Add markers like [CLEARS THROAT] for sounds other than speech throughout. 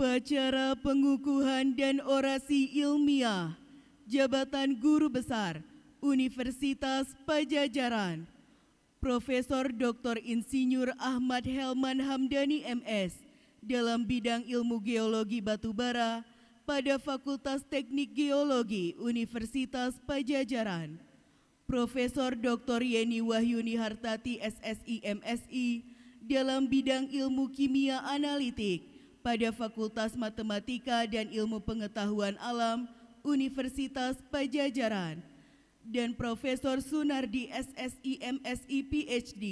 Upacara pengukuhan dan orasi ilmiah, Jabatan Guru Besar, Universitas Pajajaran. Profesor Dr. Insinyur Ahmad Helman Hamdani MS dalam bidang ilmu geologi batubara pada Fakultas Teknik Geologi Universitas Pajajaran. Profesor Dr. Yeni Wahyuni Hartati SSI MSI dalam bidang ilmu kimia analitik pada Fakultas Matematika dan Ilmu Pengetahuan Alam Universitas Pajajaran dan Profesor Sunardi SSI MSI PhD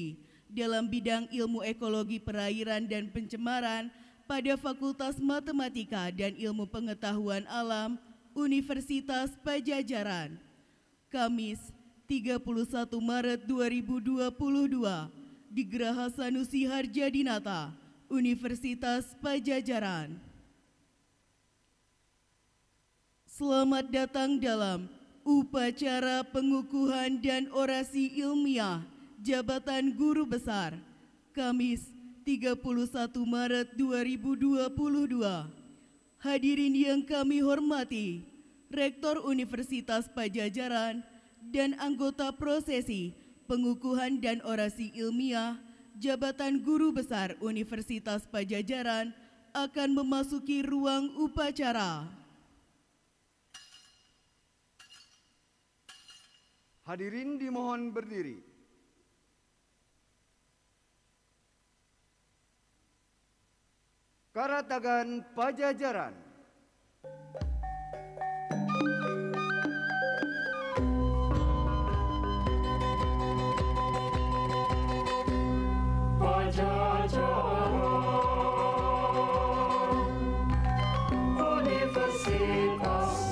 dalam bidang ilmu ekologi perairan dan pencemaran pada Fakultas Matematika dan Ilmu Pengetahuan Alam Universitas Pajajaran. Kamis 31 Maret 2022 di Geraha Sanusi Harjadinata. Dinata Universitas Pajajaran. Selamat datang dalam upacara pengukuhan dan orasi ilmiah Jabatan Guru Besar, Kamis 31 Maret 2022. Hadirin yang kami hormati, Rektor Universitas Pajajaran dan anggota prosesi pengukuhan dan orasi ilmiah jabatan Guru Besar Universitas Pajajaran akan memasuki ruang upacara. Hadirin dimohon berdiri. Karatagan Pajajaran Jai Jai Jai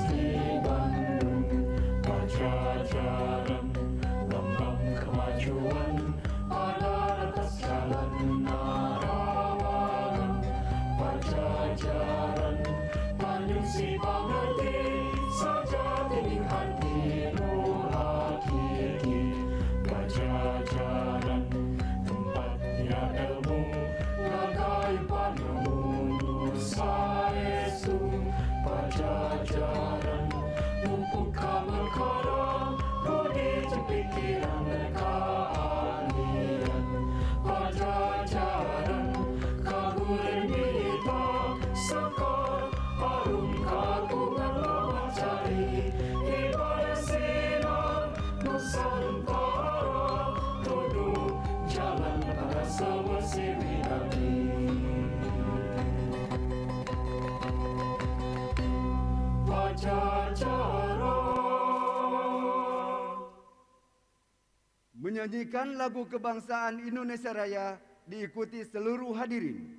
Menyanyikan lagu kebangsaan Indonesia Raya diikuti seluruh hadirin.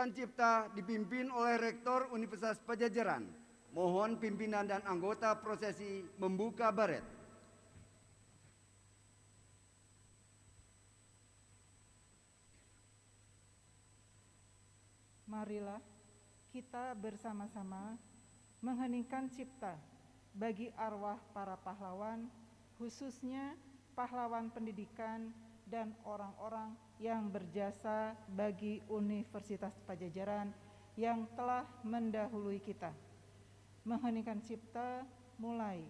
Pendidikan Cipta dipimpin oleh Rektor Universitas Pajajaran. Mohon pimpinan dan anggota prosesi membuka baret. Marilah kita bersama-sama mengheningkan cipta bagi arwah para pahlawan, khususnya pahlawan pendidikan dan orang-orang yang berjasa bagi Universitas Pajajaran yang telah mendahului kita. Mengheningkan cipta mulai.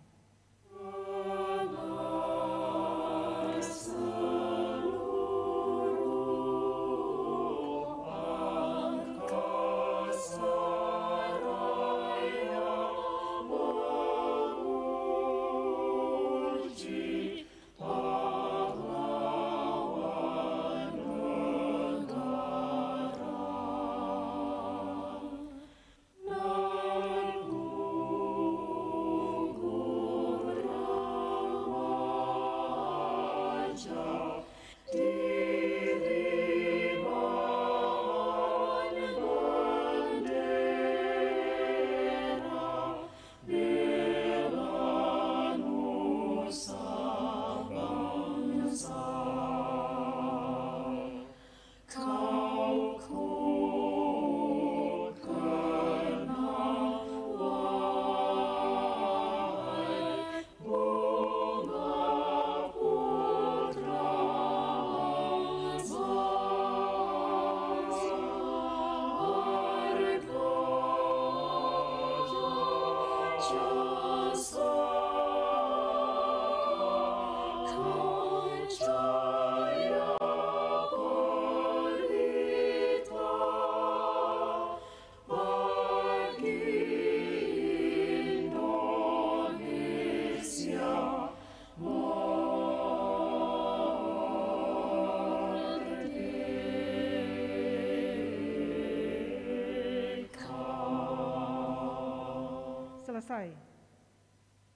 selesai.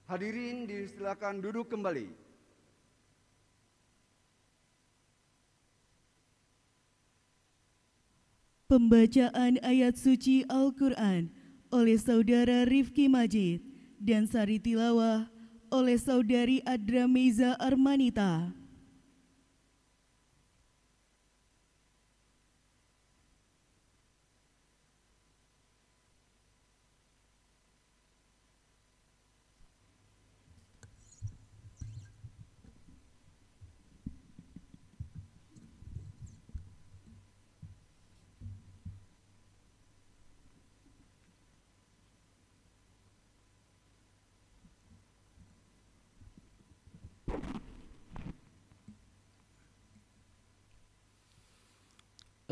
Hadirin disilakan duduk kembali. Pembacaan ayat suci Al-Quran oleh Saudara Rifki Majid dan Sari Tilawah oleh Saudari Adra Meza Armanita.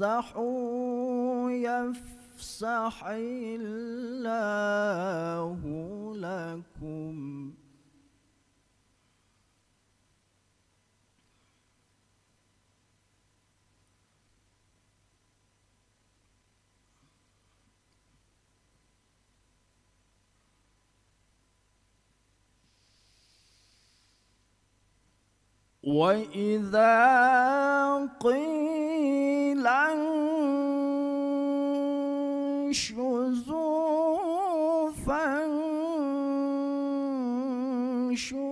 تفسحوا يفسح الله لكم وإذا قيل lan shuzufan shuzufan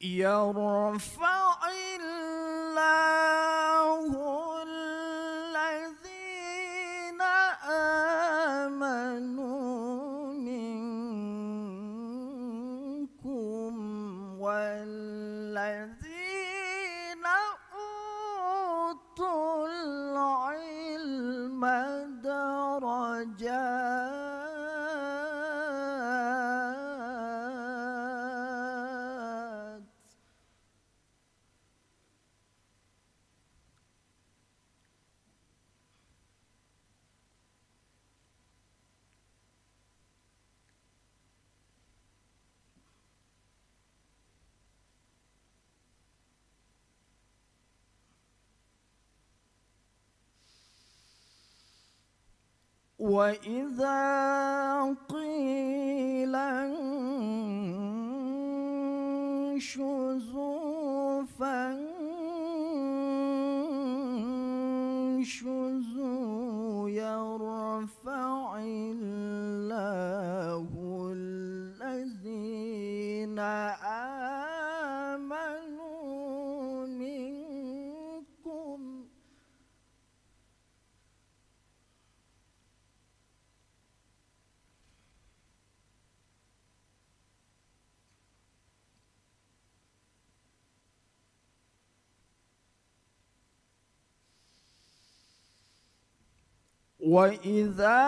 يرفع الله وإذا قيل انشزوا فانشزوا وإذا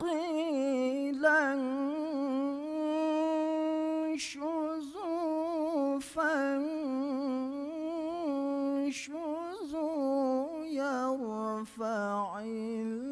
قيل انشزوا فانشزوا يرفع الله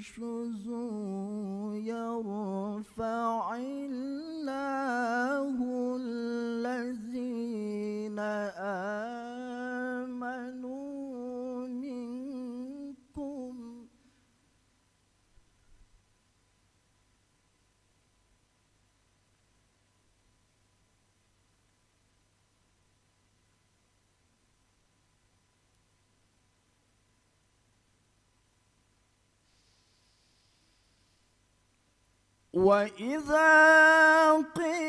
شُرَكَاءَ وإذا قيل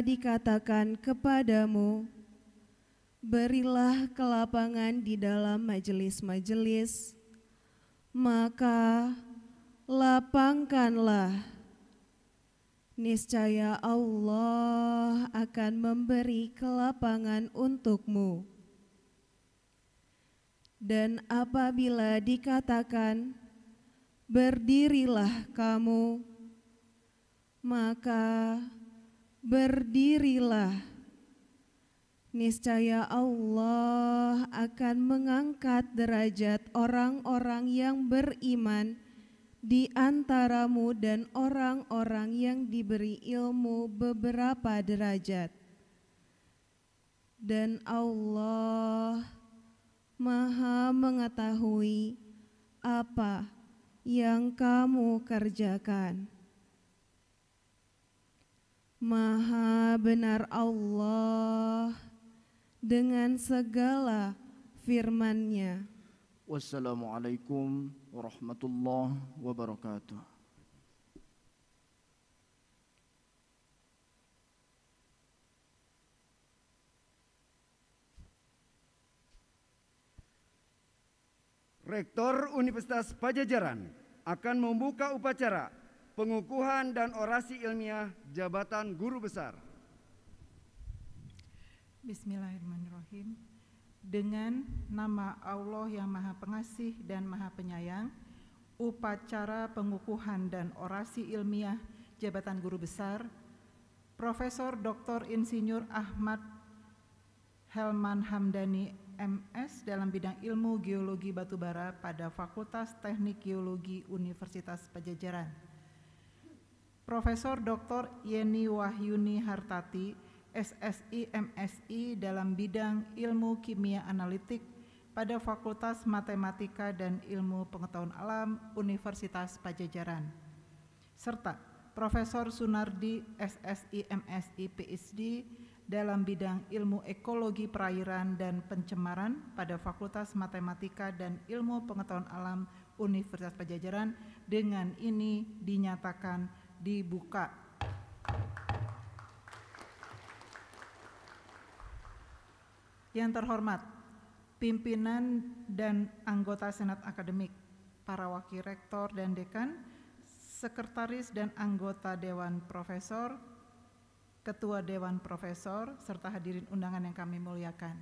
dikatakan kepadamu, Berilah kelapangan di dalam majelis-majelis, maka lapangkanlah. Niscaya Allah akan memberi kelapangan untukmu. Dan apabila dikatakan, "Berdirilah kamu," maka berdirilah. Niscaya Allah akan mengangkat derajat orang-orang yang beriman di antaramu dan orang-orang yang diberi ilmu beberapa derajat. Dan Allah Maha mengetahui apa yang kamu kerjakan. Maha benar Allah dengan segala firman-Nya. Wassalamualaikum warahmatullahi wabarakatuh. Rektor Universitas Pajajaran akan membuka upacara pengukuhan dan orasi ilmiah jabatan guru besar. Bismillahirrahmanirrahim. Dengan nama Allah yang Maha Pengasih dan Maha Penyayang, upacara pengukuhan dan orasi ilmiah jabatan guru besar Profesor Dr. Insinyur Ahmad Helman Hamdani MS dalam bidang ilmu geologi batubara pada Fakultas Teknik Geologi Universitas Pajajaran. Profesor Dr. Yeni Wahyuni Hartati, SSI MSI dalam bidang ilmu kimia analitik pada Fakultas Matematika dan Ilmu Pengetahuan Alam Universitas Pajajaran. Serta Profesor Sunardi SSI MSI PhD dalam bidang ilmu ekologi perairan dan pencemaran pada Fakultas Matematika dan Ilmu Pengetahuan Alam Universitas Pajajaran dengan ini dinyatakan dibuka. Yang terhormat, pimpinan dan anggota Senat Akademik, para wakil rektor dan dekan, sekretaris dan anggota Dewan Profesor, ketua Dewan Profesor, serta hadirin undangan yang kami muliakan.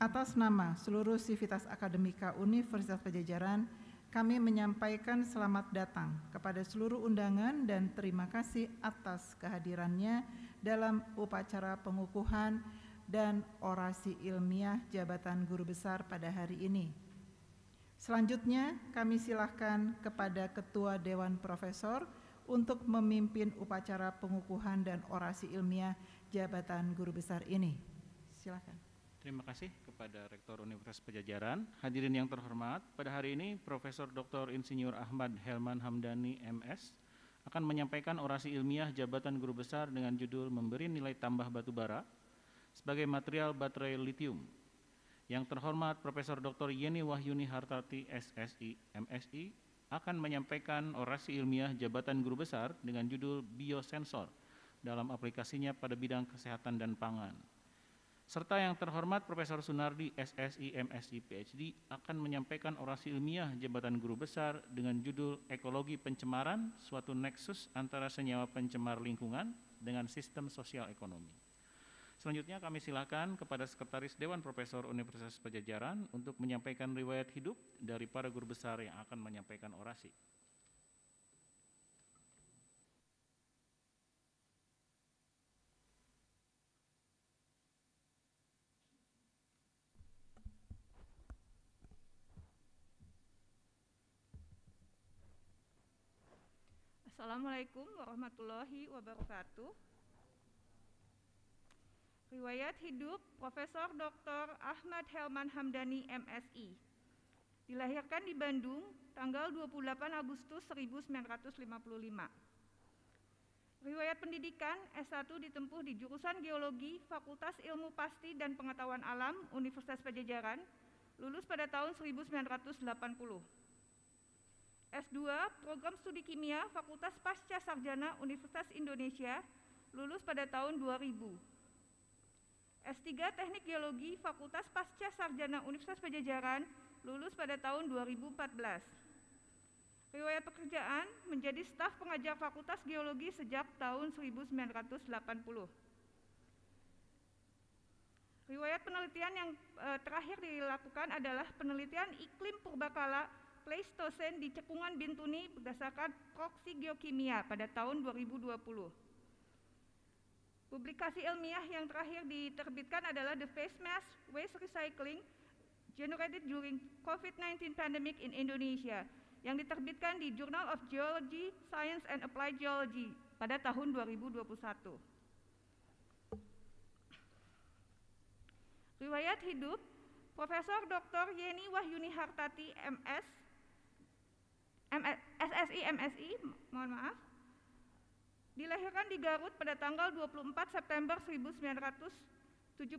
Atas nama seluruh Sivitas Akademika Universitas Pajajaran, kami menyampaikan selamat datang kepada seluruh undangan dan terima kasih atas kehadirannya dalam upacara pengukuhan dan orasi ilmiah jabatan guru besar pada hari ini. Selanjutnya, kami silahkan kepada Ketua Dewan Profesor untuk memimpin upacara pengukuhan dan orasi ilmiah jabatan guru besar ini. Silakan. Terima kasih kepada Rektor Universitas Pejajaran. Hadirin yang terhormat, pada hari ini Profesor Dr. Insinyur Ahmad Helman Hamdani MS akan menyampaikan orasi ilmiah Jabatan Guru Besar dengan judul Memberi Nilai Tambah Batu Bara sebagai material baterai litium. Yang terhormat Profesor Dr. Yeni Wahyuni Hartati SSI MSI akan menyampaikan orasi ilmiah Jabatan Guru Besar dengan judul Biosensor dalam aplikasinya pada bidang kesehatan dan pangan serta yang terhormat Profesor Sunardi SSI MSI PhD akan menyampaikan orasi ilmiah Jabatan Guru Besar dengan judul Ekologi Pencemaran, suatu nexus antara senyawa pencemar lingkungan dengan sistem sosial ekonomi. Selanjutnya kami silakan kepada Sekretaris Dewan Profesor Universitas Pajajaran untuk menyampaikan riwayat hidup dari para guru besar yang akan menyampaikan orasi. Assalamualaikum warahmatullahi wabarakatuh. Riwayat hidup Profesor Dr. Ahmad Helman Hamdani MSI. Dilahirkan di Bandung tanggal 28 Agustus 1955. Riwayat pendidikan S1 ditempuh di jurusan Geologi Fakultas Ilmu Pasti dan Pengetahuan Alam Universitas Pajajaran, lulus pada tahun 1980. S2 Program Studi Kimia Fakultas Pasca Sarjana Universitas Indonesia lulus pada tahun 2000. S3 Teknik Geologi Fakultas Pasca Sarjana Universitas Pajajaran lulus pada tahun 2014. Riwayat pekerjaan menjadi staf pengajar Fakultas Geologi sejak tahun 1980. Riwayat penelitian yang eh, terakhir dilakukan adalah penelitian iklim purbakala Pleistosen di cekungan Bintuni berdasarkan proksi geokimia pada tahun 2020. Publikasi ilmiah yang terakhir diterbitkan adalah The Face Mask Waste Recycling Generated During COVID-19 Pandemic in Indonesia yang diterbitkan di Journal of Geology, Science and Applied Geology pada tahun 2021. Riwayat hidup Profesor Dr. Yeni Wahyuni Hartati, MS, SSI MSI, mohon maaf, dilahirkan di Garut pada tanggal 24 September 1971.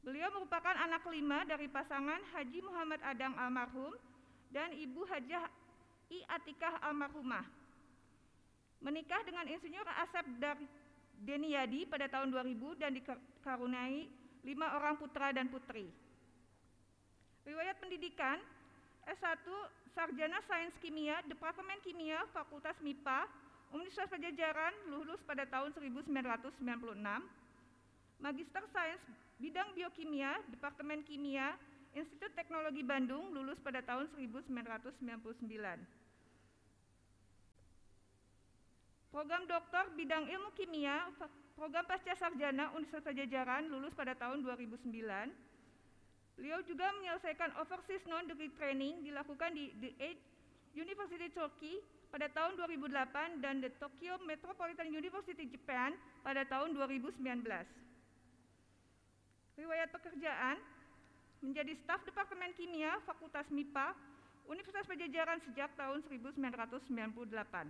Beliau merupakan anak kelima dari pasangan Haji Muhammad Adang almarhum dan Ibu Hajah I Atikah almarhumah. Menikah dengan insinyur Asep Yadi pada tahun 2000 dan dikaruniai lima orang putra dan putri. Riwayat pendidikan S1 Sarjana Sains Kimia, Departemen Kimia, Fakultas MIPA, Universitas Pajajaran, lulus pada tahun 1996. Magister Sains Bidang Biokimia, Departemen Kimia, Institut Teknologi Bandung, lulus pada tahun 1999. Program Doktor Bidang Ilmu Kimia, Program Pasca Sarjana Universitas Pajajaran, lulus pada tahun 2009. Beliau juga menyelesaikan overseas non-degree training dilakukan di The Age University Turkey pada tahun 2008 dan The Tokyo Metropolitan University Japan pada tahun 2019. Riwayat pekerjaan menjadi staf Departemen Kimia Fakultas MIPA Universitas Pajajaran sejak tahun 1998.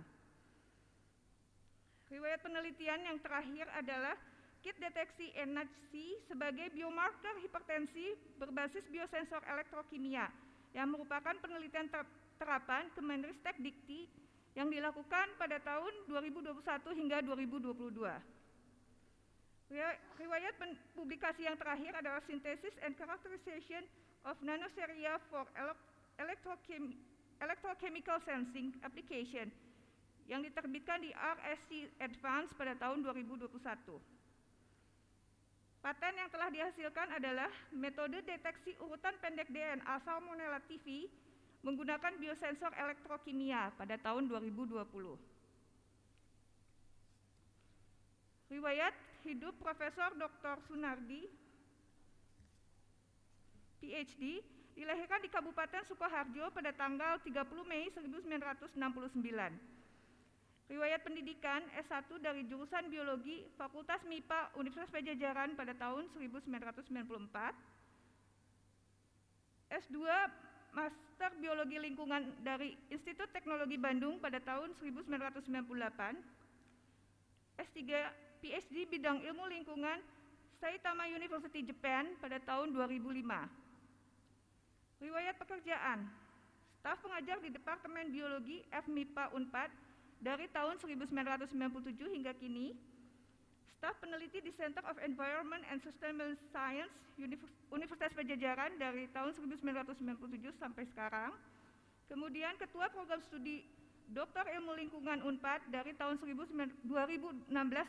Riwayat penelitian yang terakhir adalah kit deteksi NHC sebagai biomarker hipertensi berbasis biosensor elektrokimia yang merupakan penelitian ter terapan Kemenristek Dikti yang dilakukan pada tahun 2021 hingga 2022. Riwayat publikasi yang terakhir adalah Synthesis and Characterization of Nanoseria for Electrochemical Sensing Application yang diterbitkan di RSC Advance pada tahun 2021. Paten yang telah dihasilkan adalah metode deteksi urutan pendek DNA Salmonella TV menggunakan biosensor elektrokimia pada tahun 2020. Riwayat hidup Profesor Dr. Sunardi, PhD, dilahirkan di Kabupaten Sukoharjo pada tanggal 30 Mei 1969 riwayat pendidikan S1 dari jurusan biologi Fakultas MIPA Universitas Pajajaran pada tahun 1994, S2 Master Biologi Lingkungan dari Institut Teknologi Bandung pada tahun 1998, S3 PhD bidang ilmu lingkungan Saitama University Japan pada tahun 2005. Riwayat pekerjaan, staf pengajar di Departemen Biologi FMIPA UNPAD dari tahun 1997 hingga kini, staf peneliti di Center of Environment and Sustainable Science Universitas Pajajaran dari tahun 1997 sampai sekarang, kemudian Ketua Program Studi Doktor Ilmu Lingkungan UNPAD dari tahun 2016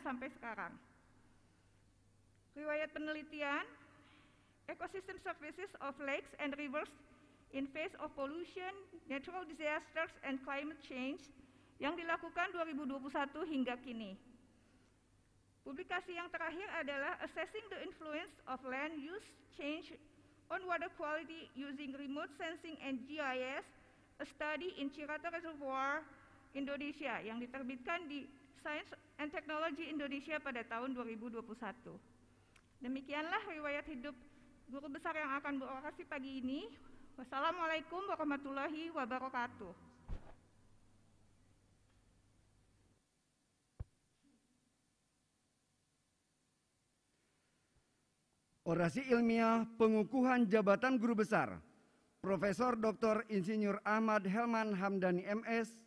sampai sekarang. Riwayat penelitian, Ecosystem Services of Lakes and Rivers in Face of Pollution, Natural Disasters, and Climate Change – yang dilakukan 2021 hingga kini. Publikasi yang terakhir adalah Assessing the Influence of Land Use Change on Water Quality Using Remote Sensing and GIS, a study in Cirata Reservoir, Indonesia yang diterbitkan di Science and Technology Indonesia pada tahun 2021. Demikianlah riwayat hidup guru besar yang akan berorasi pagi ini. Wassalamualaikum warahmatullahi wabarakatuh. Orasi ilmiah pengukuhan jabatan guru besar Profesor Dr. Insinyur Ahmad Helman Hamdani MS,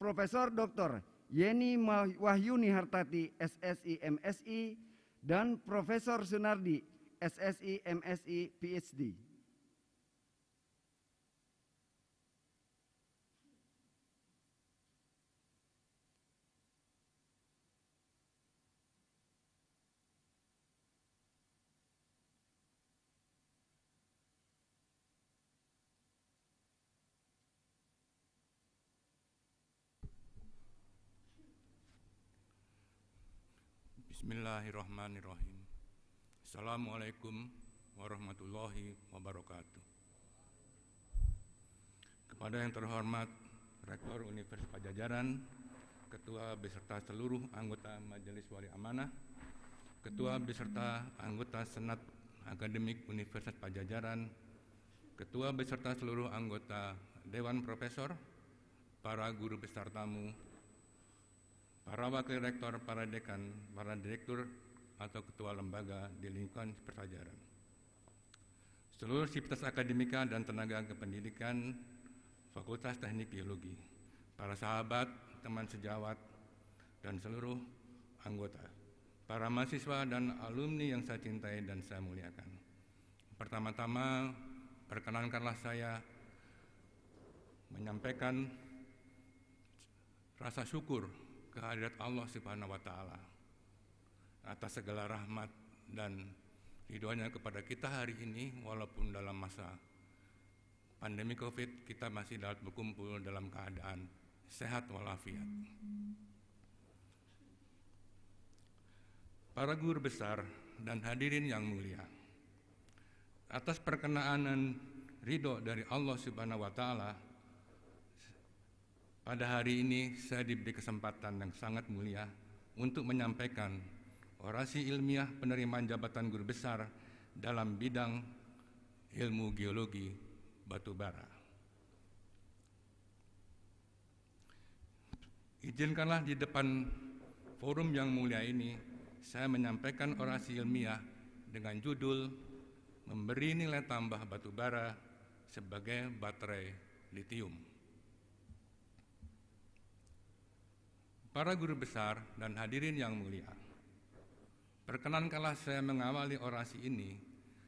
Profesor Dr. Yeni Wahyuni Hartati SSI MSI dan Profesor Sunardi SSI MSI PhD. Bismillahirrahmanirrahim. Assalamualaikum warahmatullahi wabarakatuh. Kepada yang terhormat Rektor Universitas Pajajaran, Ketua beserta seluruh anggota Majelis Wali Amanah, Ketua beserta anggota Senat Akademik Universitas Pajajaran, Ketua beserta seluruh anggota Dewan Profesor, para guru besar tamu, para wakil rektor, para dekan, para direktur atau ketua lembaga di lingkungan persajaran. Seluruh sivitas akademika dan tenaga kependidikan Fakultas Teknik Biologi, para sahabat, teman sejawat, dan seluruh anggota, para mahasiswa dan alumni yang saya cintai dan saya muliakan. Pertama-tama, perkenankanlah saya menyampaikan rasa syukur kehadirat Allah Subhanahu wa taala atas segala rahmat dan ridhonya kepada kita hari ini walaupun dalam masa pandemi Covid kita masih dapat berkumpul dalam keadaan sehat walafiat. Para guru besar dan hadirin yang mulia, atas perkenaan dan ridho dari Allah Subhanahu wa taala pada hari ini saya diberi kesempatan yang sangat mulia untuk menyampaikan orasi ilmiah penerimaan jabatan guru besar dalam bidang ilmu geologi batubara. Izinkanlah di depan forum yang mulia ini saya menyampaikan orasi ilmiah dengan judul Memberi Nilai Tambah Batubara sebagai Baterai Litium. para guru besar dan hadirin yang mulia. Perkenankanlah saya mengawali orasi ini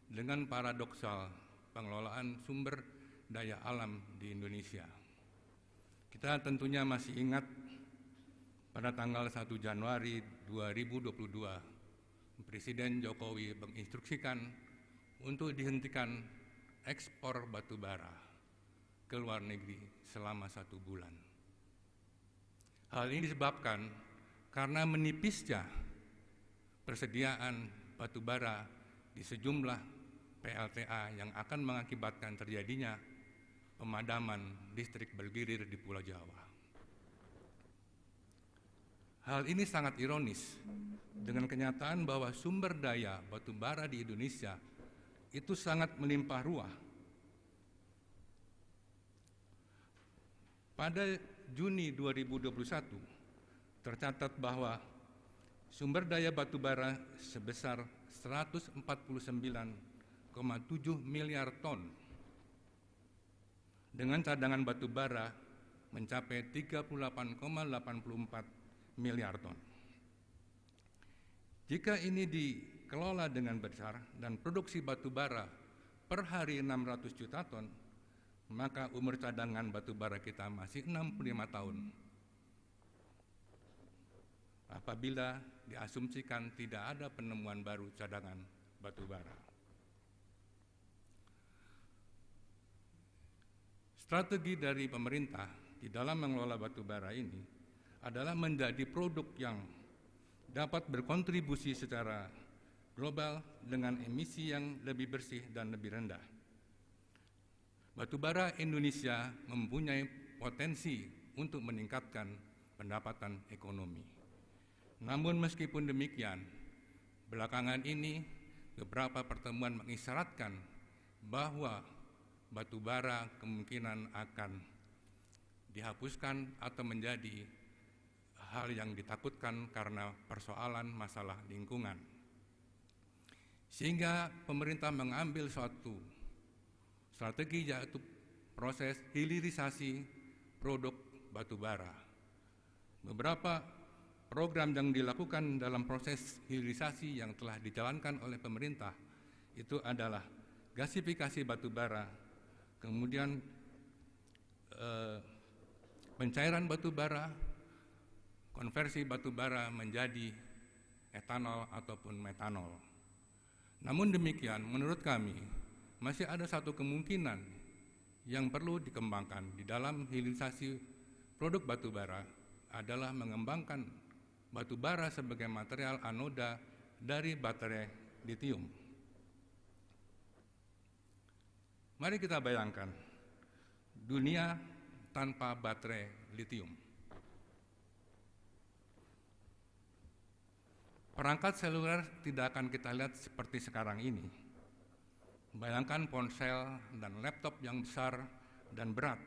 dengan paradoksal pengelolaan sumber daya alam di Indonesia. Kita tentunya masih ingat pada tanggal 1 Januari 2022, Presiden Jokowi menginstruksikan untuk dihentikan ekspor batu bara ke luar negeri selama satu bulan. Hal ini disebabkan karena menipisnya persediaan batu bara di sejumlah PLTA yang akan mengakibatkan terjadinya pemadaman listrik bergilir di Pulau Jawa. Hal ini sangat ironis dengan kenyataan bahwa sumber daya batu bara di Indonesia itu sangat melimpah ruah. Pada Juni 2021 tercatat bahwa sumber daya batubara sebesar 149,7 miliar ton dengan cadangan batubara mencapai 38,84 miliar ton. Jika ini dikelola dengan besar dan produksi batubara per hari 600 juta ton, maka umur cadangan batu bara kita masih 65 tahun. Apabila diasumsikan tidak ada penemuan baru cadangan batu bara. Strategi dari pemerintah di dalam mengelola batu bara ini adalah menjadi produk yang dapat berkontribusi secara global dengan emisi yang lebih bersih dan lebih rendah batubara Indonesia mempunyai potensi untuk meningkatkan pendapatan ekonomi. Namun meskipun demikian, belakangan ini beberapa pertemuan mengisyaratkan bahwa batubara kemungkinan akan dihapuskan atau menjadi hal yang ditakutkan karena persoalan masalah lingkungan. Sehingga pemerintah mengambil suatu Strategi yaitu proses hilirisasi produk batubara. Beberapa program yang dilakukan dalam proses hilirisasi yang telah dijalankan oleh pemerintah itu adalah gasifikasi batubara, kemudian eh, pencairan batubara, konversi batubara menjadi etanol ataupun metanol. Namun demikian, menurut kami, masih ada satu kemungkinan yang perlu dikembangkan di dalam hilirisasi produk batu bara adalah mengembangkan batu bara sebagai material anoda dari baterai litium. Mari kita bayangkan dunia tanpa baterai litium. Perangkat seluler tidak akan kita lihat seperti sekarang ini Bayangkan ponsel dan laptop yang besar dan berat.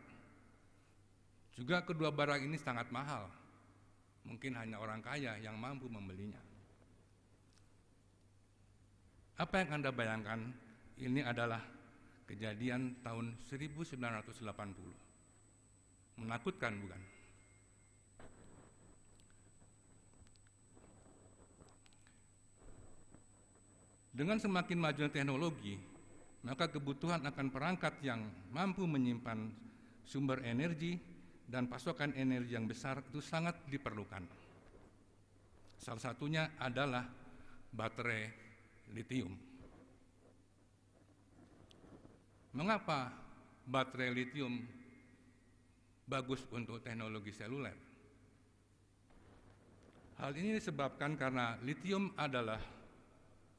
Juga kedua barang ini sangat mahal. Mungkin hanya orang kaya yang mampu membelinya. Apa yang Anda bayangkan ini adalah kejadian tahun 1980. Menakutkan bukan? Dengan semakin majunya teknologi, maka kebutuhan akan perangkat yang mampu menyimpan sumber energi dan pasokan energi yang besar itu sangat diperlukan. Salah satunya adalah baterai litium. Mengapa baterai litium bagus untuk teknologi seluler? Hal ini disebabkan karena litium adalah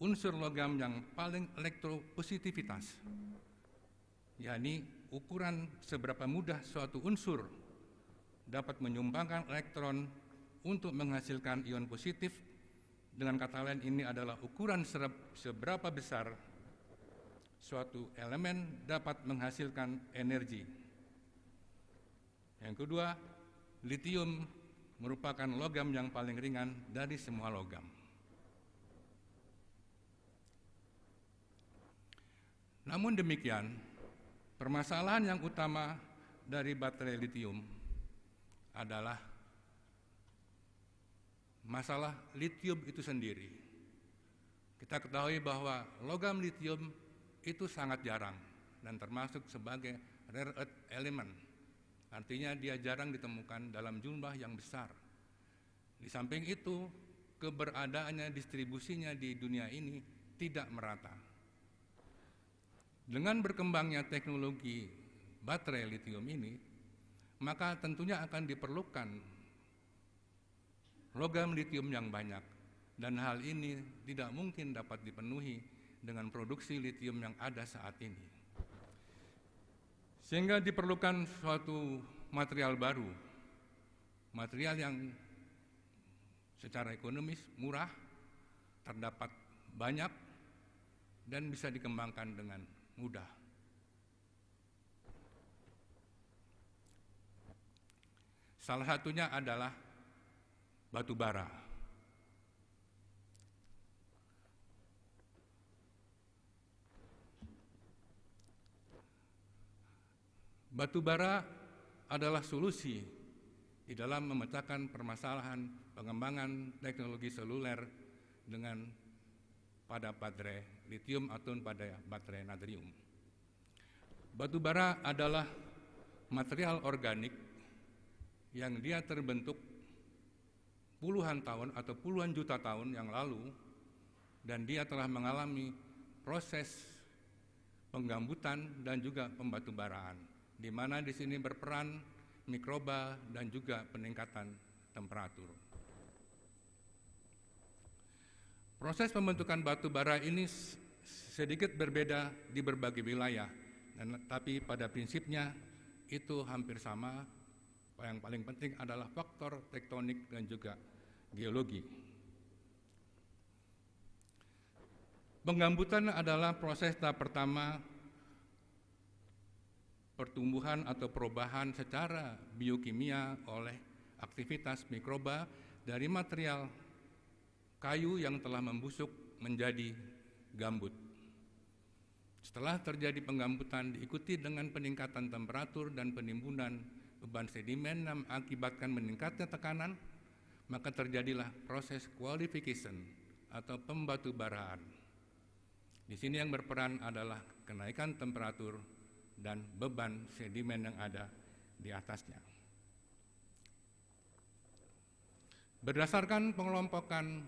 unsur logam yang paling elektropositivitas, yakni ukuran seberapa mudah suatu unsur dapat menyumbangkan elektron untuk menghasilkan ion positif. Dengan kata lain ini adalah ukuran seberapa besar suatu elemen dapat menghasilkan energi. Yang kedua, litium merupakan logam yang paling ringan dari semua logam. Namun demikian, permasalahan yang utama dari baterai litium adalah masalah litium itu sendiri. Kita ketahui bahwa logam litium itu sangat jarang dan termasuk sebagai rare earth element. Artinya dia jarang ditemukan dalam jumlah yang besar. Di samping itu, keberadaannya distribusinya di dunia ini tidak merata dengan berkembangnya teknologi baterai litium ini, maka tentunya akan diperlukan logam litium yang banyak dan hal ini tidak mungkin dapat dipenuhi dengan produksi litium yang ada saat ini. Sehingga diperlukan suatu material baru, material yang secara ekonomis murah, terdapat banyak, dan bisa dikembangkan dengan mudah. Salah satunya adalah batu bara. Batu bara adalah solusi di dalam memecahkan permasalahan pengembangan teknologi seluler dengan pada padre lithium atau pada baterai natrium. Batu bara adalah material organik yang dia terbentuk puluhan tahun atau puluhan juta tahun yang lalu dan dia telah mengalami proses penggambutan dan juga pembatubaraan di mana di sini berperan mikroba dan juga peningkatan temperatur. Proses pembentukan batu bara ini sedikit berbeda di berbagai wilayah, dan, tapi pada prinsipnya itu hampir sama. Yang paling penting adalah faktor tektonik dan juga geologi. Penggambutan adalah proses tahap pertama pertumbuhan atau perubahan secara biokimia oleh aktivitas mikroba dari material kayu yang telah membusuk menjadi gambut. Setelah terjadi penggambutan diikuti dengan peningkatan temperatur dan penimbunan beban sedimen yang mengakibatkan meningkatnya tekanan, maka terjadilah proses qualification atau pembatubaraan. Di sini yang berperan adalah kenaikan temperatur dan beban sedimen yang ada di atasnya. Berdasarkan pengelompokan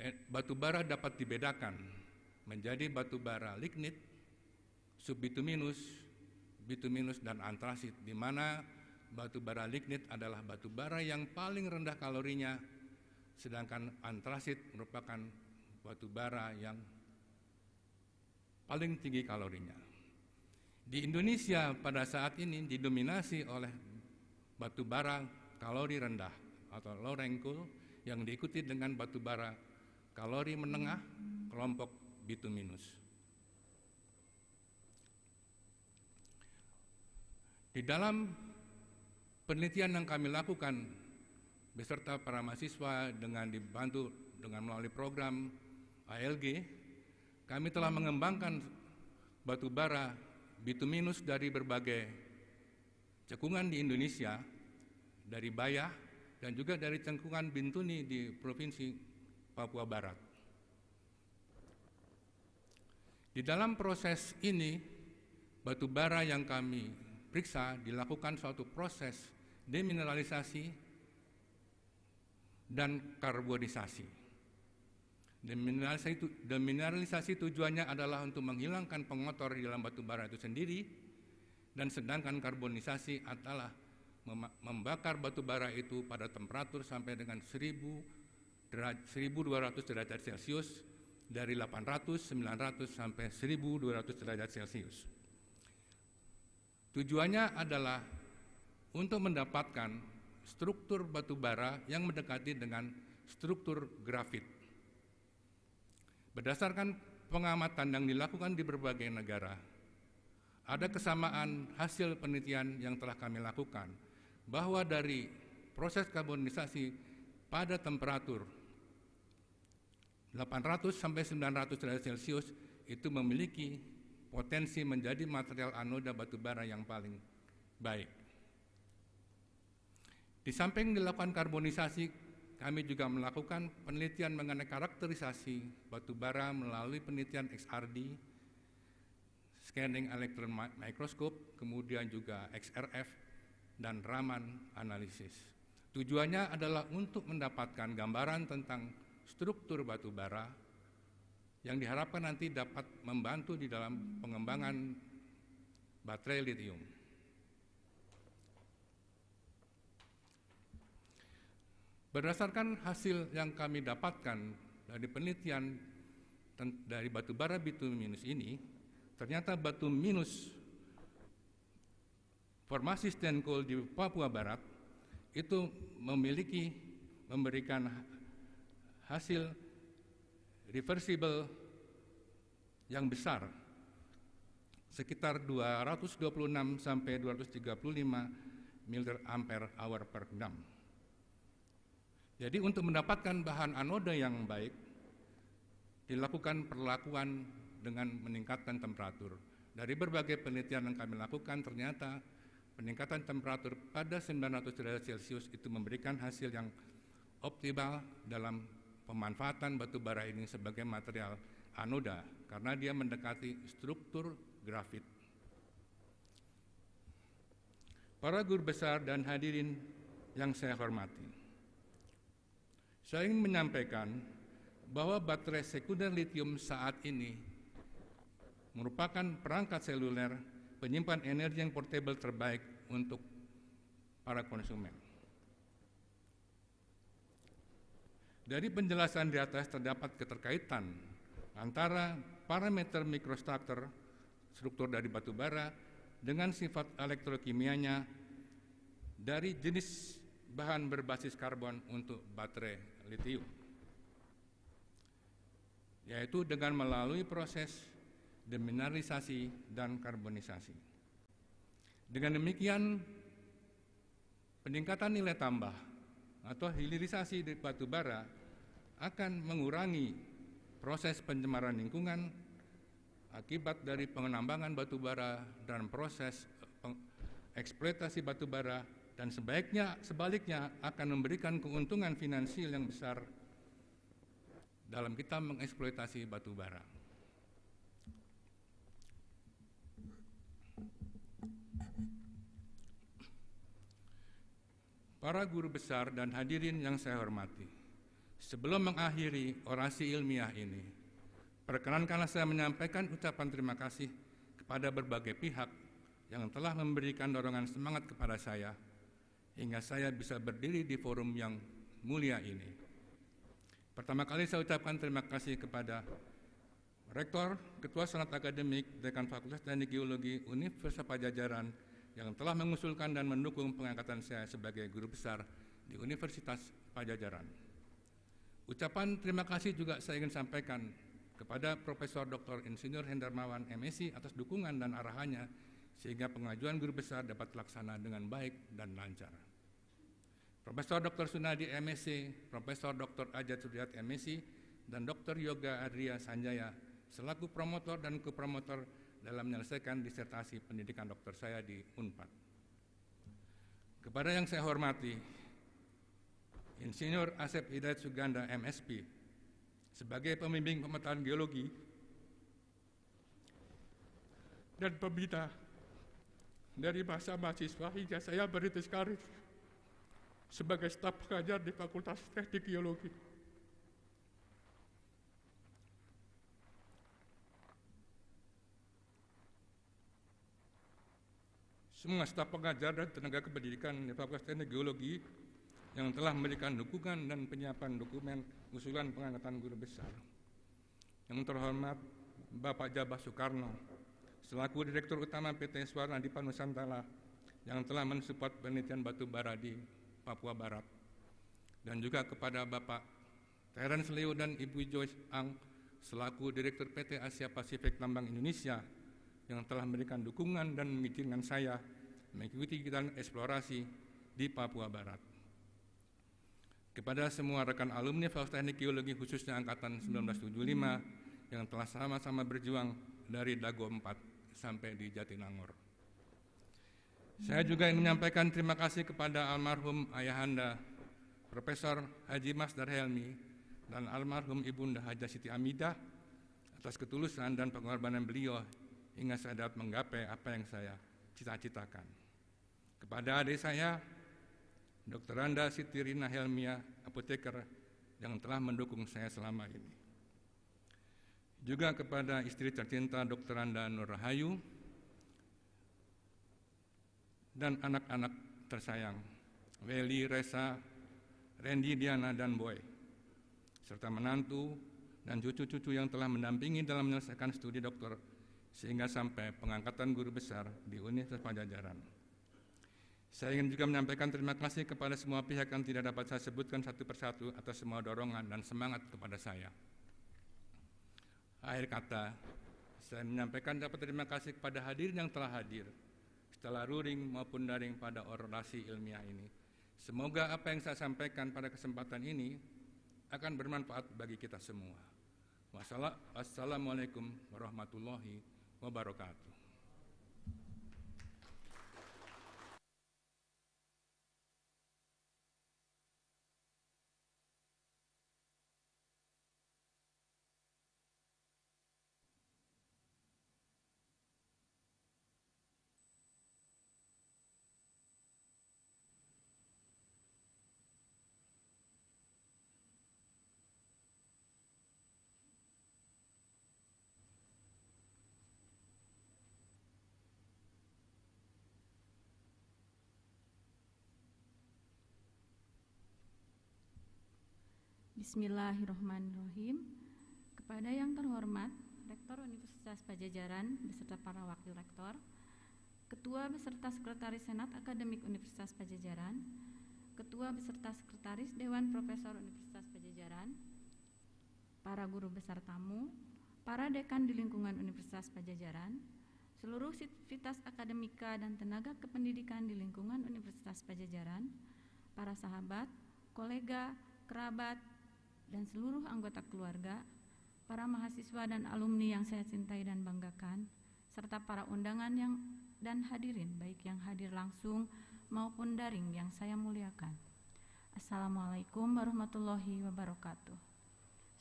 Eh, batu bara dapat dibedakan menjadi batu bara lignit, subbituminus, bituminus dan antrasit di mana batu bara lignit adalah batu bara yang paling rendah kalorinya sedangkan antrasit merupakan batu bara yang paling tinggi kalorinya. Di Indonesia pada saat ini didominasi oleh batu bara kalori rendah atau low rank coal yang diikuti dengan batu bara kalori menengah kelompok bituminus. Di dalam penelitian yang kami lakukan beserta para mahasiswa dengan dibantu dengan melalui program ALG, kami telah mengembangkan batu bara bituminus dari berbagai cekungan di Indonesia, dari Bayah, dan juga dari cengkungan Bintuni di Provinsi Papua Barat. Di dalam proses ini, batu bara yang kami periksa dilakukan suatu proses demineralisasi dan karbonisasi. Demineralisasi, demineralisasi tujuannya adalah untuk menghilangkan pengotor di dalam batu bara itu sendiri, dan sedangkan karbonisasi adalah membakar batu bara itu pada temperatur sampai dengan 1200 derajat Celcius dari 800, 900 sampai 1200 derajat Celcius. Tujuannya adalah untuk mendapatkan struktur batu bara yang mendekati dengan struktur grafit. Berdasarkan pengamatan yang dilakukan di berbagai negara, ada kesamaan hasil penelitian yang telah kami lakukan bahwa dari proses karbonisasi pada temperatur 800 sampai 900 derajat Celcius itu memiliki potensi menjadi material anoda batu bara yang paling baik. Di samping dilakukan karbonisasi, kami juga melakukan penelitian mengenai karakterisasi batu bara melalui penelitian XRD, scanning electron microscope, kemudian juga XRF, dan Raman analisis. Tujuannya adalah untuk mendapatkan gambaran tentang struktur batu bara yang diharapkan nanti dapat membantu di dalam pengembangan baterai lithium. Berdasarkan hasil yang kami dapatkan dari penelitian dari batu bara bituminus ini, ternyata batu minus formasi stencoal di Papua Barat itu memiliki memberikan hasil reversible yang besar sekitar 226 sampai 235 miliar ampere hour per gram. Jadi untuk mendapatkan bahan anoda yang baik dilakukan perlakuan dengan meningkatkan temperatur. Dari berbagai penelitian yang kami lakukan ternyata peningkatan temperatur pada 900 derajat Celcius itu memberikan hasil yang optimal dalam pemanfaatan batu bara ini sebagai material anoda karena dia mendekati struktur grafit. Para guru besar dan hadirin yang saya hormati, saya ingin menyampaikan bahwa baterai sekunder litium saat ini merupakan perangkat seluler penyimpan energi yang portable terbaik untuk para konsumen. Dari penjelasan di atas terdapat keterkaitan antara parameter mikrostruktur struktur dari batu bara dengan sifat elektrokimianya dari jenis bahan berbasis karbon untuk baterai litium yaitu dengan melalui proses demineralisasi dan karbonisasi. Dengan demikian peningkatan nilai tambah atau hilirisasi di batu bara akan mengurangi proses pencemaran lingkungan akibat dari penambangan batu bara dan proses eh, eksploitasi batu bara dan sebaiknya sebaliknya akan memberikan keuntungan finansial yang besar dalam kita mengeksploitasi batu bara. Para guru besar dan hadirin yang saya hormati, Sebelum mengakhiri orasi ilmiah ini, perkenankanlah saya menyampaikan ucapan terima kasih kepada berbagai pihak yang telah memberikan dorongan semangat kepada saya hingga saya bisa berdiri di forum yang mulia ini. Pertama kali saya ucapkan terima kasih kepada Rektor, Ketua Senat Akademik, Dekan Fakultas Teknik Geologi Universitas Pajajaran yang telah mengusulkan dan mendukung pengangkatan saya sebagai guru besar di Universitas Pajajaran. Ucapan terima kasih juga saya ingin sampaikan kepada Profesor Dr. Insinyur Hendarmawan MSc e atas dukungan dan arahannya sehingga pengajuan guru besar dapat terlaksana dengan baik dan lancar. Profesor Dr. Sunadi MSc, e Profesor Dr. Ajat Sudiat MSc, e dan Dr. Yoga Adria Sanjaya selaku promotor dan kepromotor dalam menyelesaikan disertasi pendidikan dokter saya di UNPAD. Kepada yang saya hormati, Insinyur Asep Hidayat Suganda MSP sebagai pemimpin pemetaan geologi dan pembina dari masa mahasiswa hingga saya berhenti karir sebagai staf pengajar di Fakultas Teknik Geologi. Semua staf pengajar dan tenaga kependidikan di Fakultas Teknik Geologi yang telah memberikan dukungan dan penyiapan dokumen usulan pengangkatan guru besar. Yang terhormat Bapak Jabah Soekarno, selaku Direktur Utama PT Suara di Nusantara yang telah mensupport penelitian batu bara di Papua Barat. Dan juga kepada Bapak Terence Leo dan Ibu Joyce Ang, selaku Direktur PT Asia Pasifik Tambang Indonesia yang telah memberikan dukungan dan mengizinkan saya mengikuti kegiatan eksplorasi di Papua Barat. Kepada semua rekan alumni Fakultas Teknik Geologi khususnya Angkatan 1975 yang telah sama-sama berjuang dari Dago 4 sampai di Jatinangor. Saya juga ingin menyampaikan terima kasih kepada almarhum Ayahanda Profesor Haji Masdar Helmi dan almarhum Ibunda Haja Siti Amida atas ketulusan dan pengorbanan beliau hingga saya dapat menggapai apa yang saya cita-citakan. Kepada adik saya, Dr. Randa Siti Rina Helmia, apoteker yang telah mendukung saya selama ini. Juga kepada istri tercinta Dr. Randa Nur Rahayu dan anak-anak tersayang, Weli, Resa, Randy, Diana, dan Boy, serta menantu dan cucu-cucu yang telah mendampingi dalam menyelesaikan studi dokter sehingga sampai pengangkatan guru besar di Universitas Pajajaran. Saya ingin juga menyampaikan terima kasih kepada semua pihak yang tidak dapat saya sebutkan satu persatu atas semua dorongan dan semangat kepada saya. Akhir kata, saya menyampaikan dapat terima kasih kepada hadirin yang telah hadir, setelah ruring maupun daring pada orasi ilmiah ini. Semoga apa yang saya sampaikan pada kesempatan ini akan bermanfaat bagi kita semua. Wassalamualaikum warahmatullahi wabarakatuh. Bismillahirrahmanirrahim. Kepada yang terhormat Rektor Universitas Pajajaran beserta para wakil rektor, Ketua beserta Sekretaris Senat Akademik Universitas Pajajaran, Ketua beserta Sekretaris Dewan Profesor Universitas Pajajaran, para guru besar tamu, para dekan di lingkungan Universitas Pajajaran, seluruh sivitas akademika dan tenaga kependidikan di lingkungan Universitas Pajajaran, para sahabat, kolega, kerabat, dan seluruh anggota keluarga, para mahasiswa dan alumni yang saya cintai dan banggakan, serta para undangan yang dan hadirin baik yang hadir langsung maupun daring yang saya muliakan. Assalamualaikum warahmatullahi wabarakatuh.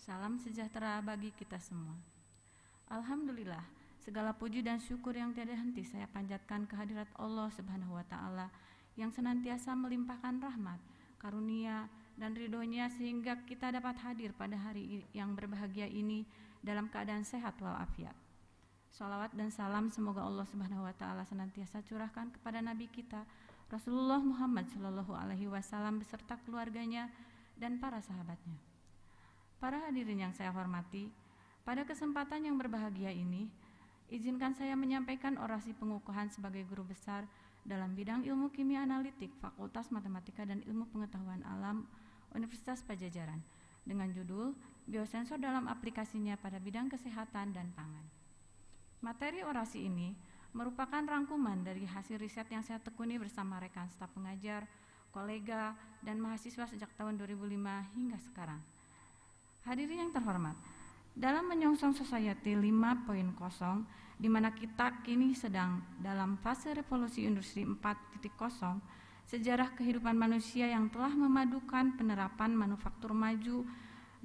Salam sejahtera bagi kita semua. Alhamdulillah, segala puji dan syukur yang tiada henti saya panjatkan kehadirat Allah Subhanahu wa taala yang senantiasa melimpahkan rahmat, karunia, dan ridhonya sehingga kita dapat hadir pada hari yang berbahagia ini dalam keadaan sehat walafiat. Salawat dan salam semoga Allah Subhanahu wa taala senantiasa curahkan kepada nabi kita Rasulullah Muhammad Shallallahu alaihi wasallam beserta keluarganya dan para sahabatnya. Para hadirin yang saya hormati, pada kesempatan yang berbahagia ini, izinkan saya menyampaikan orasi pengukuhan sebagai guru besar dalam bidang ilmu kimia analitik Fakultas Matematika dan Ilmu Pengetahuan Alam Universitas Pajajaran dengan judul Biosensor dalam aplikasinya pada bidang kesehatan dan pangan. Materi orasi ini merupakan rangkuman dari hasil riset yang saya tekuni bersama rekan staf pengajar, kolega, dan mahasiswa sejak tahun 2005 hingga sekarang. Hadirin yang terhormat, dalam menyongsong society 5.0 di mana kita kini sedang dalam fase revolusi industri 4.0 sejarah kehidupan manusia yang telah memadukan penerapan manufaktur maju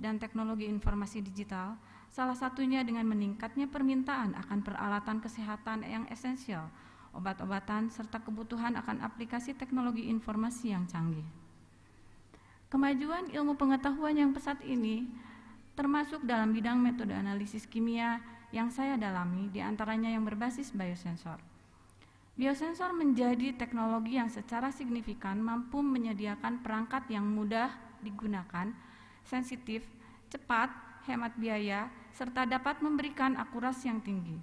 dan teknologi informasi digital, salah satunya dengan meningkatnya permintaan akan peralatan kesehatan yang esensial, obat-obatan, serta kebutuhan akan aplikasi teknologi informasi yang canggih. Kemajuan ilmu pengetahuan yang pesat ini termasuk dalam bidang metode analisis kimia yang saya dalami, diantaranya yang berbasis biosensor. Biosensor menjadi teknologi yang secara signifikan mampu menyediakan perangkat yang mudah digunakan, sensitif, cepat, hemat biaya, serta dapat memberikan akurasi yang tinggi.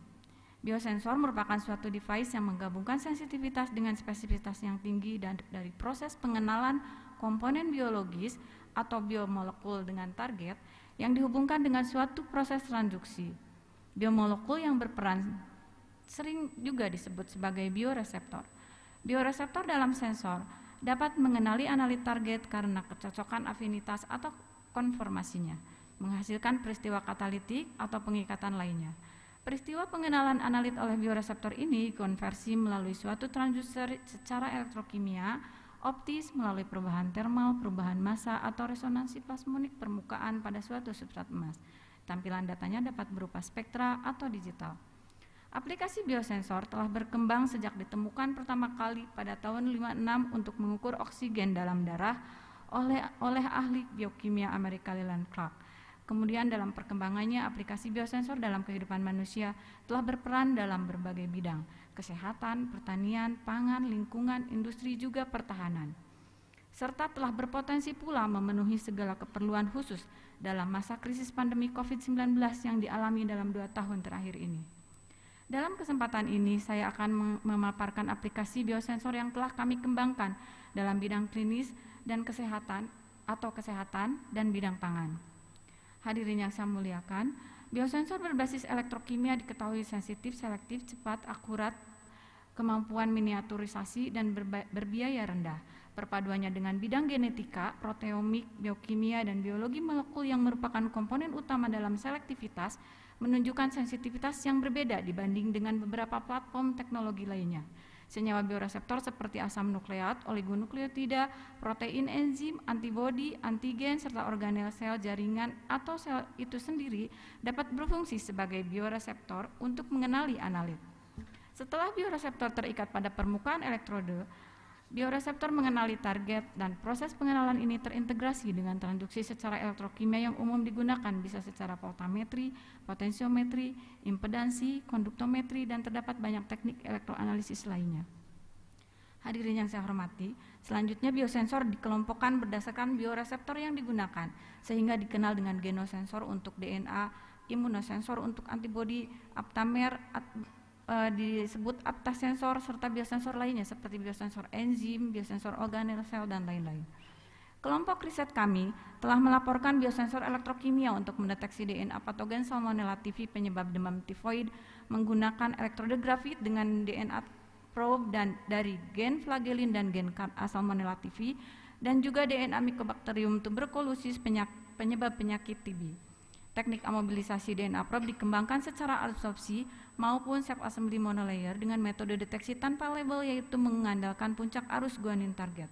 Biosensor merupakan suatu device yang menggabungkan sensitivitas dengan spesifitas yang tinggi dan dari proses pengenalan komponen biologis atau biomolekul dengan target yang dihubungkan dengan suatu proses transduksi. Biomolekul yang berperan sering juga disebut sebagai bioreseptor. Bioreseptor dalam sensor dapat mengenali analit target karena kecocokan afinitas atau konformasinya, menghasilkan peristiwa katalitik atau pengikatan lainnya. Peristiwa pengenalan analit oleh bioreseptor ini konversi melalui suatu transducer secara elektrokimia, optis melalui perubahan termal, perubahan massa, atau resonansi plasmonik permukaan pada suatu substrat emas. Tampilan datanya dapat berupa spektra atau digital. Aplikasi biosensor telah berkembang sejak ditemukan pertama kali pada tahun 56 untuk mengukur oksigen dalam darah oleh oleh ahli biokimia Amerika Leland Clark. Kemudian dalam perkembangannya aplikasi biosensor dalam kehidupan manusia telah berperan dalam berbagai bidang, kesehatan, pertanian, pangan, lingkungan, industri juga pertahanan. Serta telah berpotensi pula memenuhi segala keperluan khusus dalam masa krisis pandemi COVID-19 yang dialami dalam dua tahun terakhir ini. Dalam kesempatan ini, saya akan memaparkan aplikasi biosensor yang telah kami kembangkan dalam bidang klinis dan kesehatan atau kesehatan dan bidang pangan. Hadirin yang saya muliakan, biosensor berbasis elektrokimia diketahui sensitif, selektif, cepat, akurat, kemampuan miniaturisasi, dan berbiaya rendah Perpaduannya dengan bidang genetika, proteomik, biokimia, dan biologi molekul yang merupakan komponen utama dalam selektivitas menunjukkan sensitivitas yang berbeda dibanding dengan beberapa platform teknologi lainnya. Senyawa bioreseptor seperti asam nukleat, oligonukleotida, protein enzim, antibodi, antigen, serta organel sel jaringan atau sel itu sendiri dapat berfungsi sebagai bioreseptor untuk mengenali analit. Setelah bioreseptor terikat pada permukaan elektrode, Bioreseptor mengenali target dan proses pengenalan ini terintegrasi dengan transduksi secara elektrokimia yang umum digunakan bisa secara voltametri, potensiometri, impedansi, konduktometri, dan terdapat banyak teknik elektroanalisis lainnya. Hadirin yang saya hormati, selanjutnya biosensor dikelompokkan berdasarkan bioreseptor yang digunakan, sehingga dikenal dengan genosensor untuk DNA, imunosensor untuk antibodi, aptamer, uh, disebut sensor serta biosensor lainnya seperti biosensor enzim, biosensor organel sel dan lain-lain. Kelompok riset kami telah melaporkan biosensor elektrokimia untuk mendeteksi DNA patogen Salmonella TV penyebab demam tifoid menggunakan elektrodegrafi dengan DNA probe dan dari gen flagelin dan gen eh, Salmonella TV dan juga DNA Mycobacterium tuberculosis penyebab penyakit TB. Teknik amobilisasi DNA probe dikembangkan secara absorpsi maupun self assembly monolayer dengan metode deteksi tanpa label yaitu mengandalkan puncak arus guanin target.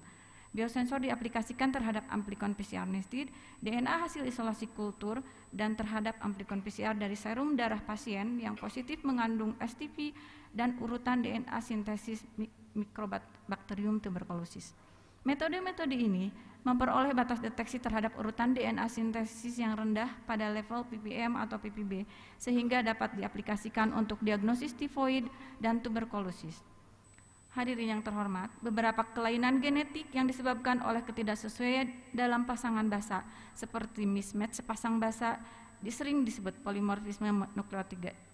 Biosensor diaplikasikan terhadap amplikon PCR nested, DNA hasil isolasi kultur, dan terhadap amplikon PCR dari serum darah pasien yang positif mengandung STP dan urutan DNA sintesis mikrobakterium tuberkulosis. Metode-metode ini memperoleh batas deteksi terhadap urutan DNA sintesis yang rendah pada level PPM atau PPB, sehingga dapat diaplikasikan untuk diagnosis tifoid dan tuberkulosis. Hadirin yang terhormat, beberapa kelainan genetik yang disebabkan oleh ketidaksesuaian dalam pasangan basa, seperti mismatch sepasang basa, disering disebut polimorfisme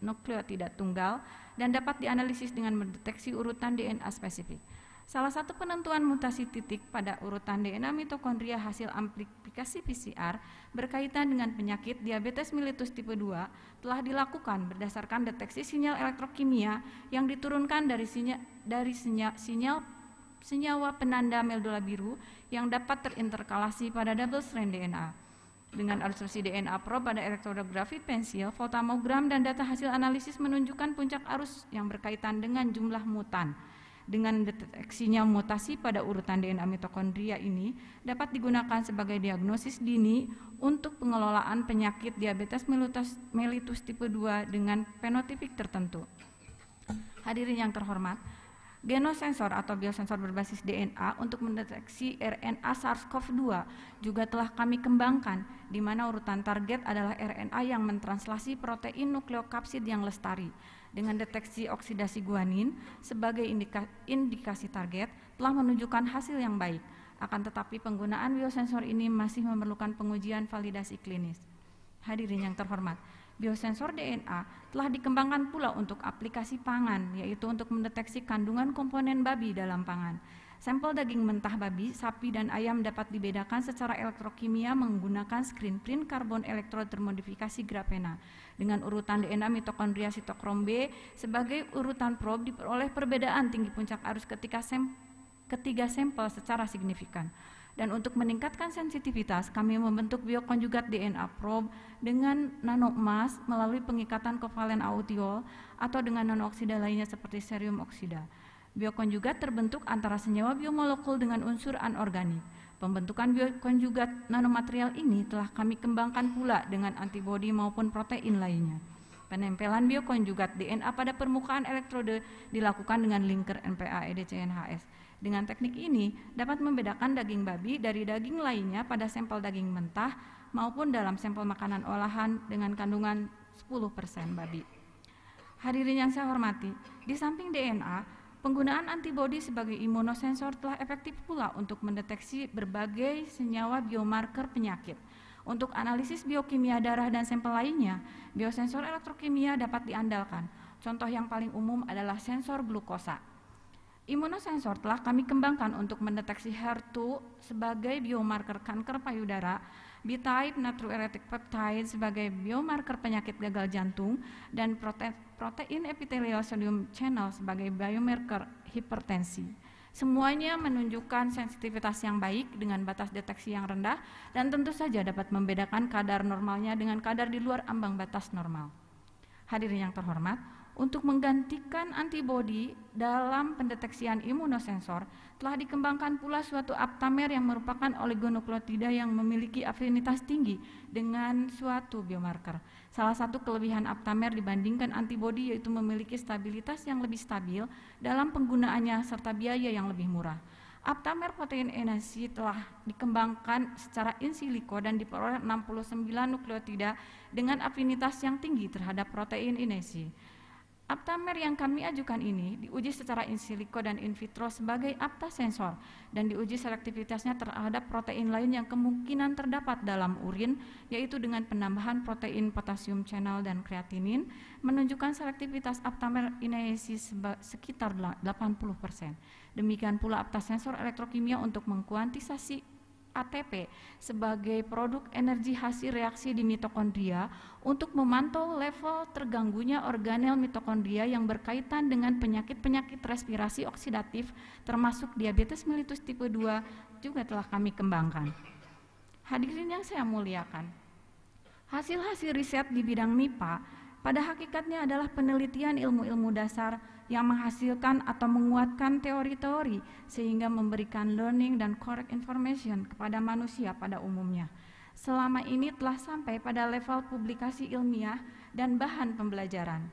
nukleotida tunggal, dan dapat dianalisis dengan mendeteksi urutan DNA spesifik. Salah satu penentuan mutasi titik pada urutan DNA mitokondria hasil amplifikasi PCR berkaitan dengan penyakit diabetes mellitus tipe 2 telah dilakukan berdasarkan deteksi sinyal elektrokimia yang diturunkan dari sinyal dari sinyal, sinyal senyawa penanda meldola biru yang dapat terinterkalasi pada double strand DNA dengan alutsisi DNA probe pada elektrodografi pensil, fotomogram, dan data hasil analisis menunjukkan puncak arus yang berkaitan dengan jumlah mutan dengan deteksinya mutasi pada urutan DNA mitokondria ini dapat digunakan sebagai diagnosis dini untuk pengelolaan penyakit diabetes mellitus, mellitus tipe 2 dengan fenotipik tertentu. Hadirin yang terhormat, Genosensor atau biosensor berbasis DNA untuk mendeteksi RNA SARS-CoV-2 juga telah kami kembangkan, di mana urutan target adalah RNA yang mentranslasi protein nukleokapsid yang lestari dengan deteksi oksidasi guanin sebagai indika indikasi target telah menunjukkan hasil yang baik. Akan tetapi penggunaan biosensor ini masih memerlukan pengujian validasi klinis. Hadirin yang terhormat, biosensor DNA telah dikembangkan pula untuk aplikasi pangan, yaitu untuk mendeteksi kandungan komponen babi dalam pangan. Sampel daging mentah babi, sapi, dan ayam dapat dibedakan secara elektrokimia menggunakan screen print karbon elektrod termodifikasi grafena dengan urutan DNA mitokondria sitokrom B sebagai urutan probe diperoleh perbedaan tinggi puncak arus ketika sem ketiga sampel secara signifikan. Dan untuk meningkatkan sensitivitas, kami membentuk biokonjugat DNA probe dengan nano emas melalui pengikatan kovalen autiol atau dengan nanooksida lainnya seperti serium oksida. Biokonjugat terbentuk antara senyawa biomolekul dengan unsur anorganik. Pembentukan biokonjugat nanomaterial ini telah kami kembangkan pula dengan antibodi maupun protein lainnya. Penempelan biokonjugat DNA pada permukaan elektrode dilakukan dengan linker NPA EDCNHS. Dengan teknik ini dapat membedakan daging babi dari daging lainnya pada sampel daging mentah maupun dalam sampel makanan olahan dengan kandungan 10% babi. Hadirin yang saya hormati, di samping DNA, Penggunaan antibodi sebagai imunosensor telah efektif pula untuk mendeteksi berbagai senyawa biomarker penyakit. Untuk analisis biokimia darah dan sampel lainnya, biosensor elektrokimia dapat diandalkan. Contoh yang paling umum adalah sensor glukosa. Imunosensor telah kami kembangkan untuk mendeteksi HER2 sebagai biomarker kanker payudara B-type natriuretic peptide sebagai biomarker penyakit gagal jantung dan prote protein epithelial sodium channel sebagai biomarker hipertensi. Semuanya menunjukkan sensitivitas yang baik dengan batas deteksi yang rendah dan tentu saja dapat membedakan kadar normalnya dengan kadar di luar ambang batas normal. Hadirin yang terhormat, untuk menggantikan antibodi dalam pendeteksian imunosensor, telah dikembangkan pula suatu aptamer yang merupakan oligonukleotida yang memiliki afinitas tinggi dengan suatu biomarker. Salah satu kelebihan aptamer dibandingkan antibodi yaitu memiliki stabilitas yang lebih stabil dalam penggunaannya serta biaya yang lebih murah. Aptamer protein enasi telah dikembangkan secara in silico dan diperoleh 69 nukleotida dengan afinitas yang tinggi terhadap protein energi. Aptamer yang kami ajukan ini diuji secara in silico dan in vitro sebagai apta sensor dan diuji selektivitasnya terhadap protein lain yang kemungkinan terdapat dalam urin yaitu dengan penambahan protein potasium channel dan kreatinin menunjukkan selektivitas aptamer inesis sekitar 80%. Demikian pula apta sensor elektrokimia untuk mengkuantisasi ATP sebagai produk energi hasil reaksi di mitokondria untuk memantau level terganggunya organel mitokondria yang berkaitan dengan penyakit-penyakit respirasi oksidatif termasuk diabetes mellitus tipe 2 juga telah kami kembangkan. Hadirin yang saya muliakan, hasil-hasil riset di bidang MIPA pada hakikatnya adalah penelitian ilmu-ilmu dasar yang menghasilkan atau menguatkan teori-teori sehingga memberikan learning dan correct information kepada manusia pada umumnya. Selama ini telah sampai pada level publikasi ilmiah dan bahan pembelajaran.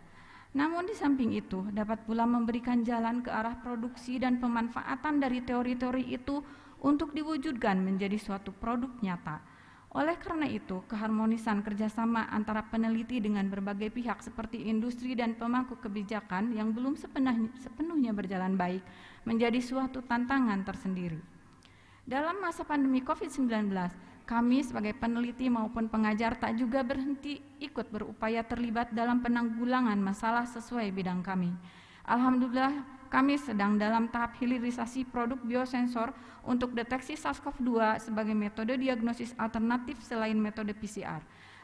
Namun di samping itu dapat pula memberikan jalan ke arah produksi dan pemanfaatan dari teori-teori itu untuk diwujudkan menjadi suatu produk nyata oleh karena itu, keharmonisan kerjasama antara peneliti dengan berbagai pihak seperti industri dan pemangku kebijakan yang belum sepenuhnya, berjalan baik menjadi suatu tantangan tersendiri. Dalam masa pandemi COVID-19, kami sebagai peneliti maupun pengajar tak juga berhenti ikut berupaya terlibat dalam penanggulangan masalah sesuai bidang kami. Alhamdulillah, kami sedang dalam tahap hilirisasi produk biosensor untuk deteksi SARS-CoV-2 sebagai metode diagnosis alternatif selain metode PCR.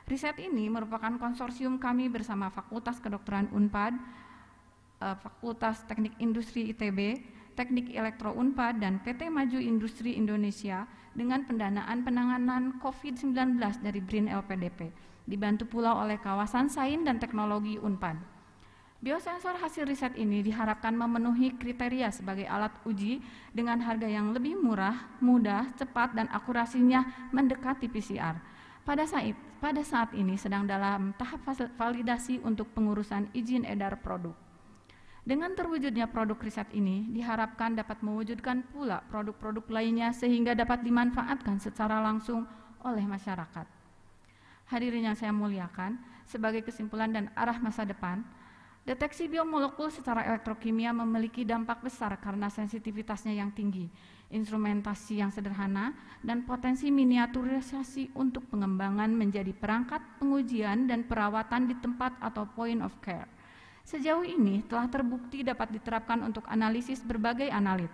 Riset ini merupakan konsorsium kami bersama Fakultas Kedokteran Unpad, eh, Fakultas Teknik Industri ITB, Teknik Elektro Unpad dan PT Maju Industri Indonesia dengan pendanaan penanganan COVID-19 dari BRIN LPDP, dibantu pula oleh kawasan sains dan teknologi Unpad. Biosensor hasil riset ini diharapkan memenuhi kriteria sebagai alat uji dengan harga yang lebih murah, mudah, cepat, dan akurasinya mendekati PCR. Pada saat, pada saat ini sedang dalam tahap validasi untuk pengurusan izin edar produk. Dengan terwujudnya produk riset ini, diharapkan dapat mewujudkan pula produk-produk lainnya sehingga dapat dimanfaatkan secara langsung oleh masyarakat. Hadirin yang saya muliakan, sebagai kesimpulan dan arah masa depan, Deteksi biomolekul secara elektrokimia memiliki dampak besar karena sensitivitasnya yang tinggi, instrumentasi yang sederhana, dan potensi miniaturisasi untuk pengembangan menjadi perangkat pengujian dan perawatan di tempat atau point of care. Sejauh ini telah terbukti dapat diterapkan untuk analisis berbagai analit,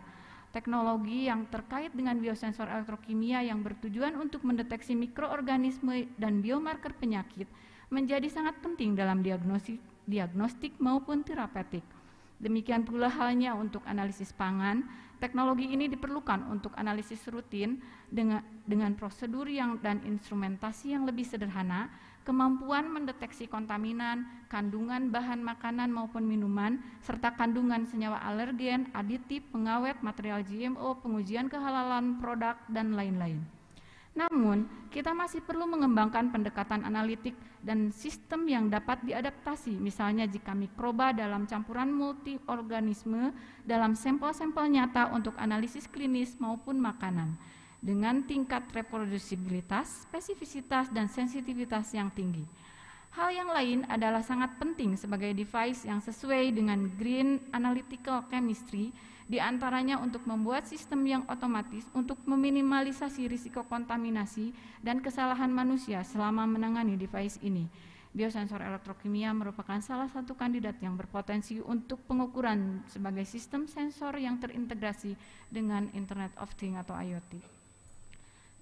teknologi yang terkait dengan biosensor elektrokimia yang bertujuan untuk mendeteksi mikroorganisme dan biomarker penyakit menjadi sangat penting dalam diagnosis diagnostik maupun terapeutik. Demikian pula halnya untuk analisis pangan, teknologi ini diperlukan untuk analisis rutin dengan, dengan prosedur yang dan instrumentasi yang lebih sederhana, kemampuan mendeteksi kontaminan, kandungan bahan makanan maupun minuman, serta kandungan senyawa alergen, aditif, pengawet, material GMO, pengujian kehalalan produk, dan lain-lain. Namun, kita masih perlu mengembangkan pendekatan analitik dan sistem yang dapat diadaptasi, misalnya jika mikroba dalam campuran multiorganisme dalam sampel-sampel nyata untuk analisis klinis maupun makanan, dengan tingkat reproduksibilitas, spesifisitas, dan sensitivitas yang tinggi. Hal yang lain adalah sangat penting sebagai device yang sesuai dengan green analytical chemistry di antaranya untuk membuat sistem yang otomatis untuk meminimalisasi risiko kontaminasi dan kesalahan manusia selama menangani device ini. Biosensor elektrokimia merupakan salah satu kandidat yang berpotensi untuk pengukuran sebagai sistem sensor yang terintegrasi dengan Internet of Things atau IoT.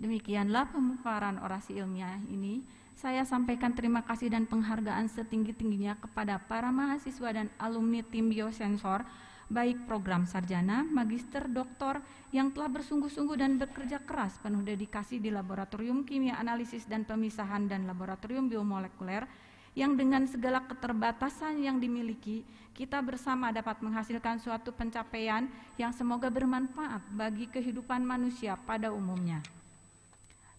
Demikianlah pemaparan orasi ilmiah ini. Saya sampaikan terima kasih dan penghargaan setinggi-tingginya kepada para mahasiswa dan alumni tim biosensor baik program sarjana, magister, doktor yang telah bersungguh-sungguh dan bekerja keras penuh dedikasi di laboratorium kimia analisis dan pemisahan dan laboratorium biomolekuler yang dengan segala keterbatasan yang dimiliki, kita bersama dapat menghasilkan suatu pencapaian yang semoga bermanfaat bagi kehidupan manusia pada umumnya.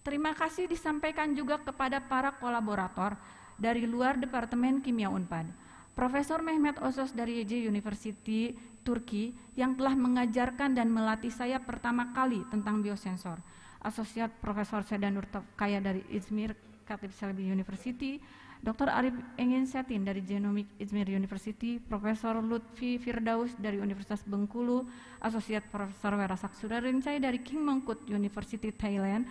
Terima kasih disampaikan juga kepada para kolaborator dari luar Departemen Kimia Unpad. Profesor Mehmet Osos dari YJ University Turki yang telah mengajarkan dan melatih saya pertama kali tentang biosensor. Asosiat Profesor Sedan Nurkaya dari Izmir Katip Selby University, Dr. Arif Engin Setin dari Genomic Izmir University, Profesor Lutfi Firdaus dari Universitas Bengkulu, Asosiat Profesor Werasak Surarincai dari King Mangkut University Thailand,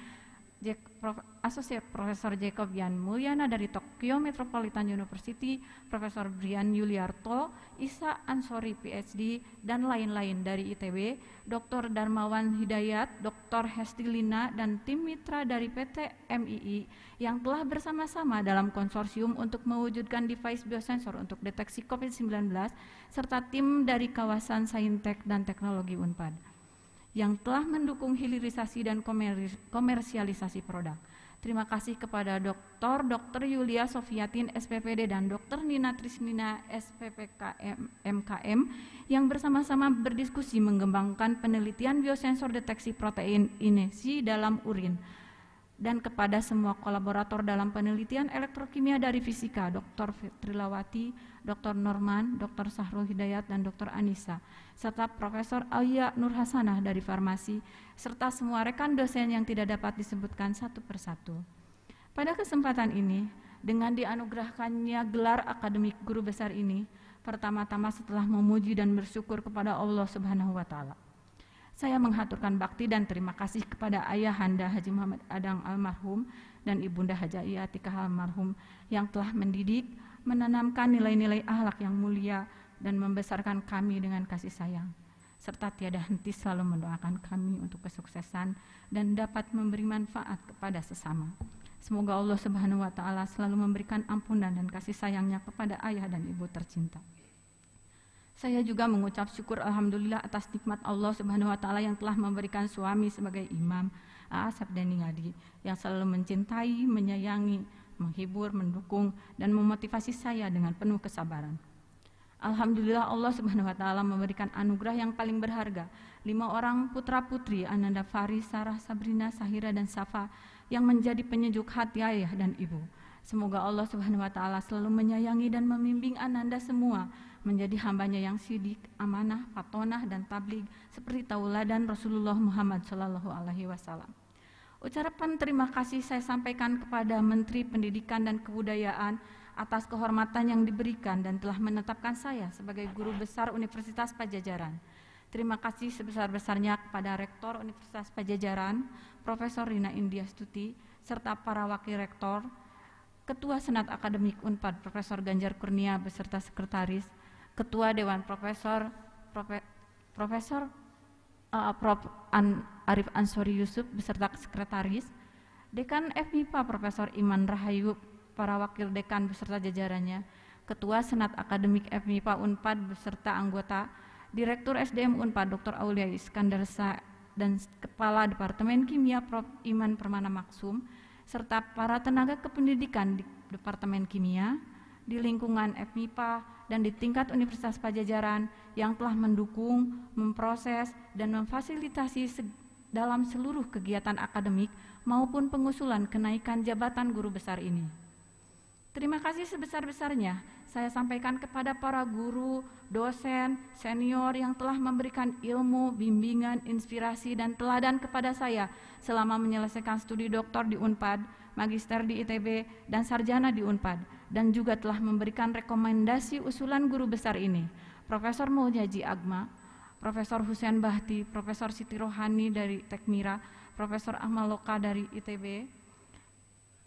Associate Profesor Jacob Yan Mulyana dari Tokyo Metropolitan University, Profesor Brian Yuliarto, Isa Ansori PhD, dan lain-lain dari ITB, Dr. Darmawan Hidayat, Dr. Hestilina, dan tim mitra dari PT MII yang telah bersama-sama dalam konsorsium untuk mewujudkan device biosensor untuk deteksi COVID-19, serta tim dari kawasan Saintek dan Teknologi UNPAD yang telah mendukung hilirisasi dan komersialisasi produk. Terima kasih kepada Dr. Dr. Yulia Sofiatin SPPD dan Dr. Nina Trisnina SPPKM MKM yang bersama-sama berdiskusi mengembangkan penelitian biosensor deteksi protein inesi dalam urin dan kepada semua kolaborator dalam penelitian elektrokimia dari fisika, Dr. Trilawati, Dr. Norman, Dr. Sahrul Hidayat, dan Dr. Anissa, serta Profesor Nur Nurhasanah dari farmasi, serta semua rekan dosen yang tidak dapat disebutkan satu persatu. Pada kesempatan ini, dengan dianugerahkannya gelar akademik guru besar ini, pertama-tama setelah memuji dan bersyukur kepada Allah Subhanahu wa taala. Saya menghaturkan bakti dan terima kasih kepada Ayahanda Haji Muhammad Adang almarhum dan Ibunda Haji Atika almarhum yang telah mendidik, menanamkan nilai-nilai ahlak yang mulia dan membesarkan kami dengan kasih sayang serta tiada henti selalu mendoakan kami untuk kesuksesan dan dapat memberi manfaat kepada sesama. Semoga Allah Subhanahu wa taala selalu memberikan ampunan dan kasih sayangnya kepada ayah dan ibu tercinta. Saya juga mengucap syukur alhamdulillah atas nikmat Allah Subhanahu wa taala yang telah memberikan suami sebagai imam Asap dan Ningadi yang selalu mencintai, menyayangi, menghibur, mendukung dan memotivasi saya dengan penuh kesabaran. Alhamdulillah Allah Subhanahu wa taala memberikan anugerah yang paling berharga. Lima orang putra-putri Ananda Faris, Sarah, Sabrina, Sahira dan Safa yang menjadi penyejuk hati ayah dan ibu. Semoga Allah Subhanahu wa taala selalu menyayangi dan membimbing Ananda semua menjadi hambanya yang sidik, amanah, patonah, dan tablig seperti tauladan Rasulullah Muhammad Shallallahu Alaihi Wasallam. Ucapan terima kasih saya sampaikan kepada Menteri Pendidikan dan Kebudayaan atas kehormatan yang diberikan dan telah menetapkan saya sebagai guru besar Universitas Pajajaran. Terima kasih sebesar-besarnya kepada Rektor Universitas Pajajaran, Profesor Rina India Stuti, serta para wakil rektor, Ketua Senat Akademik UNPAD Profesor Ganjar Kurnia beserta sekretaris, Ketua Dewan Profesor Profe, Profesor uh, Prof An, Arif Ansori Yusuf beserta sekretaris, Dekan FIPA Profesor Iman Rahayu, para wakil dekan beserta jajarannya, Ketua Senat Akademik FIPA Unpad beserta anggota Direktur SDM Unpad Dr. Aulia Iskandar dan Kepala Departemen Kimia Prof. Iman Permana Maksum, serta para tenaga kependidikan di Departemen Kimia, di lingkungan FMIPA, dan di tingkat Universitas Pajajaran yang telah mendukung, memproses, dan memfasilitasi dalam seluruh kegiatan akademik maupun pengusulan kenaikan jabatan guru besar ini. Terima kasih sebesar-besarnya saya sampaikan kepada para guru, dosen, senior yang telah memberikan ilmu, bimbingan, inspirasi, dan teladan kepada saya selama menyelesaikan studi doktor di UNPAD, magister di ITB, dan sarjana di UNPAD dan juga telah memberikan rekomendasi usulan guru besar ini, Profesor Mulyaji Agma, Profesor Husain Bahti, Profesor Siti Rohani dari Tekmira, Profesor Ahmad Loka dari ITB,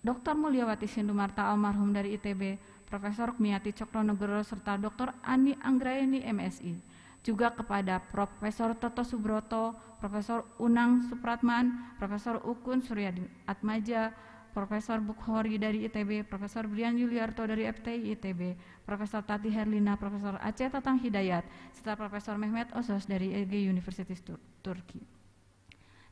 Dr. Mulyawati Sindumarta almarhum dari ITB, Profesor Kmiati Cokronegoro serta Dr. Ani Anggraini MSI juga kepada Profesor Toto Subroto, Profesor Unang Supratman, Profesor Ukun Suryadi Atmaja, Profesor Bukhori dari ITB, Profesor Brian Yuliarto dari FTI ITB, Profesor Tati Herlina, Profesor Aceh Tatang Hidayat, serta Profesor Mehmet Osos dari EG University Tur Turki.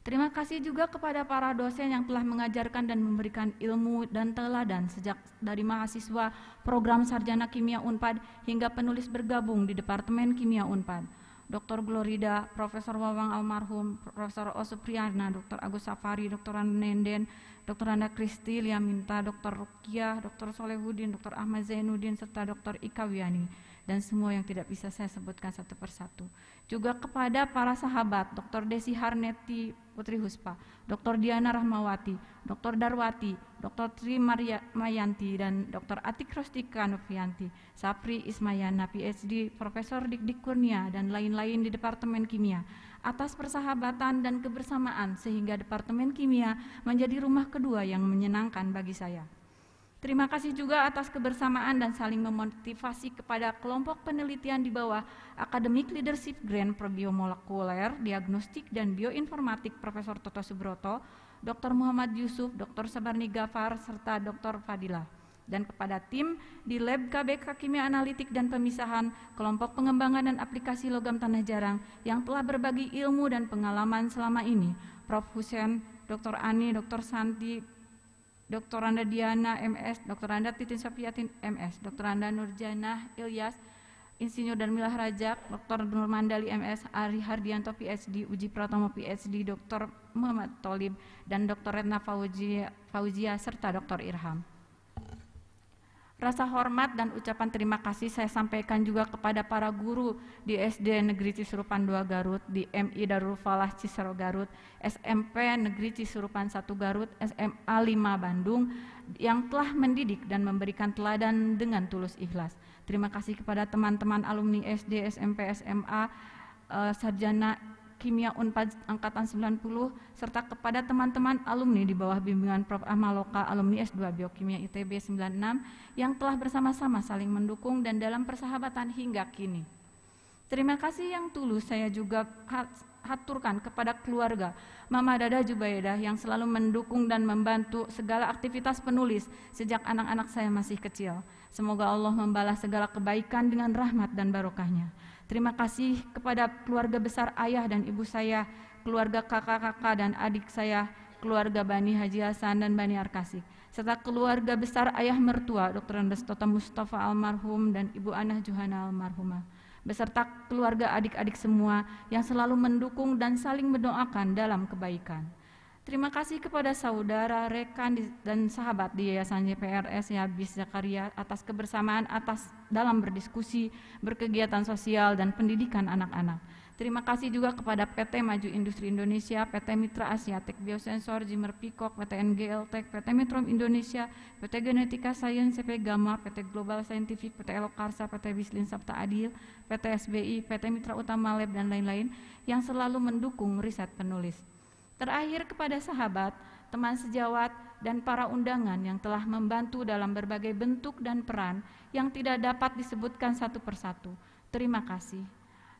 Terima kasih juga kepada para dosen yang telah mengajarkan dan memberikan ilmu dan teladan sejak dari mahasiswa program sarjana kimia Unpad hingga penulis bergabung di Departemen Kimia Unpad. Dr. Glorida, Profesor Wawang Almarhum, Profesor Osupriana, Dr. Agus Safari, Dr. Nenden, Dr. Anda Kristi, minta Dr. Rukiah, Dr. Solehudin, Dr. Ahmad Zainuddin, serta Dr. Ika Wiani, dan semua yang tidak bisa saya sebutkan satu persatu. Juga kepada para sahabat, Dr. Desi Harneti Putri Huspa, Dr. Diana Rahmawati, Dr. Darwati, Dr. Tri Maria Mayanti, dan Dr. Atik Rostika Novianti, Sapri Ismayana, PhD, Profesor Dik Kurnia, dan lain-lain di Departemen Kimia, atas persahabatan dan kebersamaan sehingga Departemen Kimia menjadi rumah kedua yang menyenangkan bagi saya. Terima kasih juga atas kebersamaan dan saling memotivasi kepada kelompok penelitian di bawah Academic Leadership Grant Biomolekuler, Diagnostik dan Bioinformatik Profesor Toto Subroto, Dr. Muhammad Yusuf, Dr. Sabarni Gafar, serta Dr. Fadila dan kepada tim di Lab KBK Kimia Analitik dan Pemisahan, Kelompok Pengembangan dan Aplikasi Logam Tanah Jarang yang telah berbagi ilmu dan pengalaman selama ini, Prof. Husen, Dr. Ani, Dr. Santi, Dr. Randa Diana, MS, Dr. Randa Titin Sofiatin, MS, Dr. Randa Nurjana, Ilyas, Insinyur dan Milah Rajak, Dr. Nur Mandali MS, Ari Hardianto PhD, Uji Pratomo PhD, Dr. Muhammad Tolib, dan Dr. Retna Fauzia, Fauzia serta Dr. Irham. Rasa hormat dan ucapan terima kasih saya sampaikan juga kepada para guru di SD Negeri Cisurupan 2 Garut, di MI Darul Falah Cisero Garut, SMP Negeri Cisurupan 1 Garut, SMA 5 Bandung yang telah mendidik dan memberikan teladan dengan tulus ikhlas. Terima kasih kepada teman-teman alumni SD, SMP, SMA, eh, sarjana Kimia Unpad angkatan 90 serta kepada teman-teman alumni di bawah bimbingan Prof. Amaloka alumni S2 Biokimia ITB 96 yang telah bersama-sama saling mendukung dan dalam persahabatan hingga kini. Terima kasih yang tulus saya juga haturkan kepada keluarga Mama Dada Jubaidah yang selalu mendukung dan membantu segala aktivitas penulis sejak anak-anak saya masih kecil. Semoga Allah membalas segala kebaikan dengan rahmat dan barokahnya. Terima kasih kepada keluarga besar ayah dan ibu saya, keluarga kakak-kakak dan adik saya, keluarga Bani Haji Hasan dan Bani Arkasi, serta keluarga besar ayah mertua Dr. Andes Tota Mustafa almarhum dan Ibu Anah Johana almarhumah beserta keluarga adik-adik semua yang selalu mendukung dan saling mendoakan dalam kebaikan. Terima kasih kepada saudara, rekan, dan sahabat di Yayasan JPRS Yabis Zakaria atas kebersamaan atas dalam berdiskusi, berkegiatan sosial, dan pendidikan anak-anak. Terima kasih juga kepada PT Maju Industri Indonesia, PT Mitra Asiatik Biosensor, Jimmer Peacock, PT NGL Tech, PT Metrom Indonesia, PT Genetika Science, CP Gamma, PT Global Scientific, PT Elokarsa, PT Bislin Sabta Adil, PT SBI, PT Mitra Utama Lab, dan lain-lain yang selalu mendukung riset penulis. Terakhir kepada sahabat, teman sejawat, dan para undangan yang telah membantu dalam berbagai bentuk dan peran yang tidak dapat disebutkan satu persatu. Terima kasih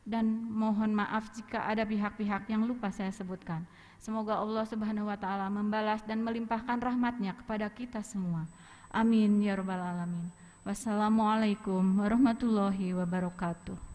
dan mohon maaf jika ada pihak-pihak yang lupa saya sebutkan. Semoga Allah Subhanahu wa taala membalas dan melimpahkan rahmatnya kepada kita semua. Amin ya rabbal alamin. Wassalamualaikum warahmatullahi wabarakatuh.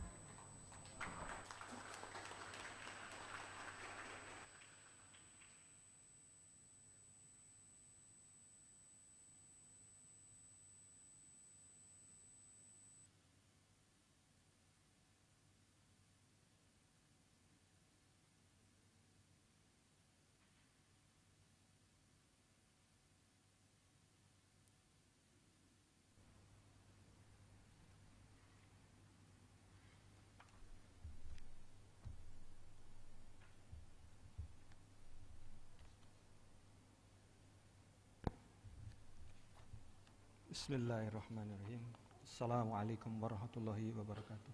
Bismillahirrahmanirrahim. Assalamualaikum warahmatullahi wabarakatuh.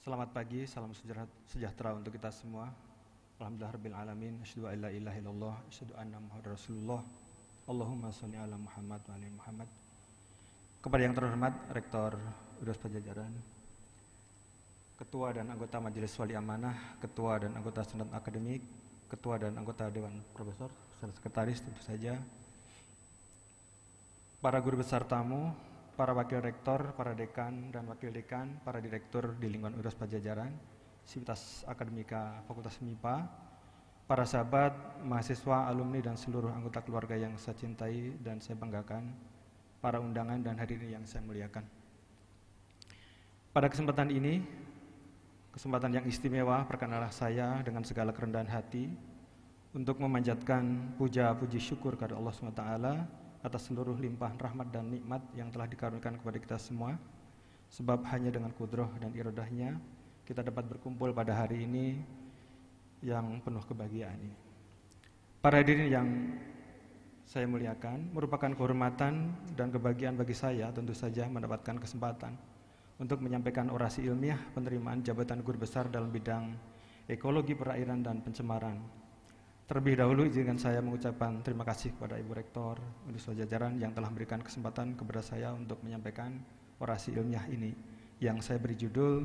Selamat pagi, salam sejahtera untuk kita semua. Alhamdulillah alamin. Asyhadu an la ilaha illallah, asyhadu Rasulullah. Allahumma shalli ala Muhammad wa ali Muhammad. Kepada yang terhormat Rektor Universitas Pajajaran, Ketua dan anggota Majelis Wali Amanah, Ketua dan anggota Senat Akademik, Ketua dan anggota Dewan Profesor, Sekretaris tentu saja, para guru besar tamu, para wakil rektor, para dekan dan wakil dekan, para direktur di lingkungan Universitas Pajajaran, Sivitas Akademika Fakultas MIPA, para sahabat, mahasiswa, alumni dan seluruh anggota keluarga yang saya cintai dan saya banggakan, para undangan dan hadirin yang saya muliakan. Pada kesempatan ini, kesempatan yang istimewa perkenalah saya dengan segala kerendahan hati untuk memanjatkan puja puji syukur kepada Allah SWT atas seluruh limpahan rahmat dan nikmat yang telah dikaruniakan kepada kita semua. Sebab hanya dengan kudroh dan irodahnya kita dapat berkumpul pada hari ini yang penuh kebahagiaan ini. Para hadirin yang saya muliakan merupakan kehormatan dan kebahagiaan bagi saya tentu saja mendapatkan kesempatan untuk menyampaikan orasi ilmiah penerimaan jabatan guru besar dalam bidang ekologi perairan dan pencemaran Terlebih dahulu izinkan saya mengucapkan terima kasih kepada Ibu Rektor, Universitas Jajaran yang telah memberikan kesempatan kepada saya untuk menyampaikan orasi ilmiah ini yang saya beri judul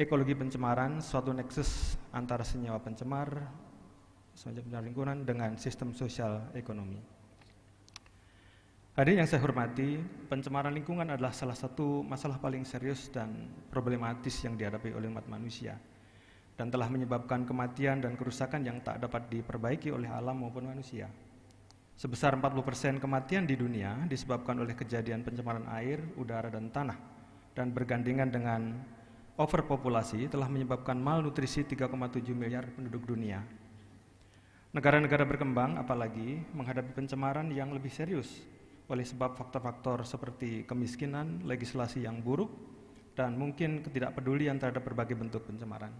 Ekologi Pencemaran, Suatu Nexus Antara Senyawa Pencemar, Senyawa Pencemar Lingkungan dengan Sistem Sosial Ekonomi. Hadirin yang saya hormati, pencemaran lingkungan adalah salah satu masalah paling serius dan problematis yang dihadapi oleh umat manusia – dan telah menyebabkan kematian dan kerusakan yang tak dapat diperbaiki oleh alam maupun manusia. Sebesar 40% kematian di dunia disebabkan oleh kejadian pencemaran air, udara, dan tanah, dan bergandengan dengan overpopulasi telah menyebabkan malnutrisi 3,7 miliar penduduk dunia. Negara-negara berkembang apalagi menghadapi pencemaran yang lebih serius oleh sebab faktor-faktor seperti kemiskinan, legislasi yang buruk, dan mungkin ketidakpedulian terhadap berbagai bentuk pencemaran.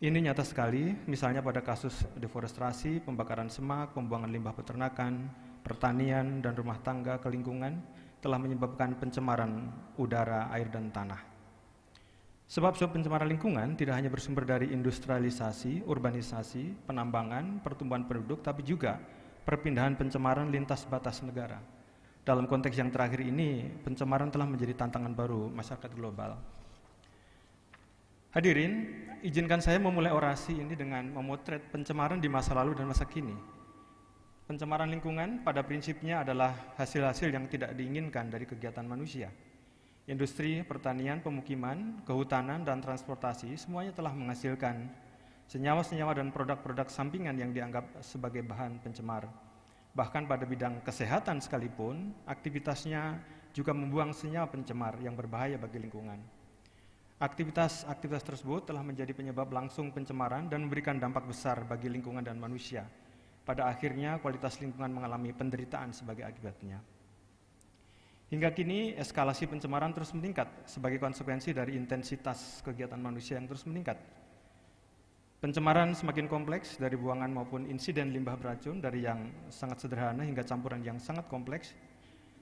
Ini nyata sekali, misalnya pada kasus deforestasi, pembakaran semak, pembuangan limbah peternakan, pertanian, dan rumah tangga ke lingkungan telah menyebabkan pencemaran udara, air, dan tanah. Sebab-sebab pencemaran lingkungan tidak hanya bersumber dari industrialisasi, urbanisasi, penambangan, pertumbuhan penduduk, tapi juga perpindahan pencemaran lintas batas negara. Dalam konteks yang terakhir ini, pencemaran telah menjadi tantangan baru masyarakat global Hadirin, izinkan saya memulai orasi ini dengan memotret pencemaran di masa lalu dan masa kini. Pencemaran lingkungan pada prinsipnya adalah hasil-hasil yang tidak diinginkan dari kegiatan manusia. Industri, pertanian, pemukiman, kehutanan, dan transportasi semuanya telah menghasilkan senyawa-senyawa dan produk-produk sampingan yang dianggap sebagai bahan pencemar. Bahkan pada bidang kesehatan sekalipun, aktivitasnya juga membuang senyawa pencemar yang berbahaya bagi lingkungan. Aktivitas-aktivitas tersebut telah menjadi penyebab langsung pencemaran dan memberikan dampak besar bagi lingkungan dan manusia. Pada akhirnya, kualitas lingkungan mengalami penderitaan sebagai akibatnya. Hingga kini, eskalasi pencemaran terus meningkat sebagai konsekuensi dari intensitas kegiatan manusia yang terus meningkat. Pencemaran semakin kompleks dari buangan maupun insiden limbah beracun dari yang sangat sederhana hingga campuran yang sangat kompleks,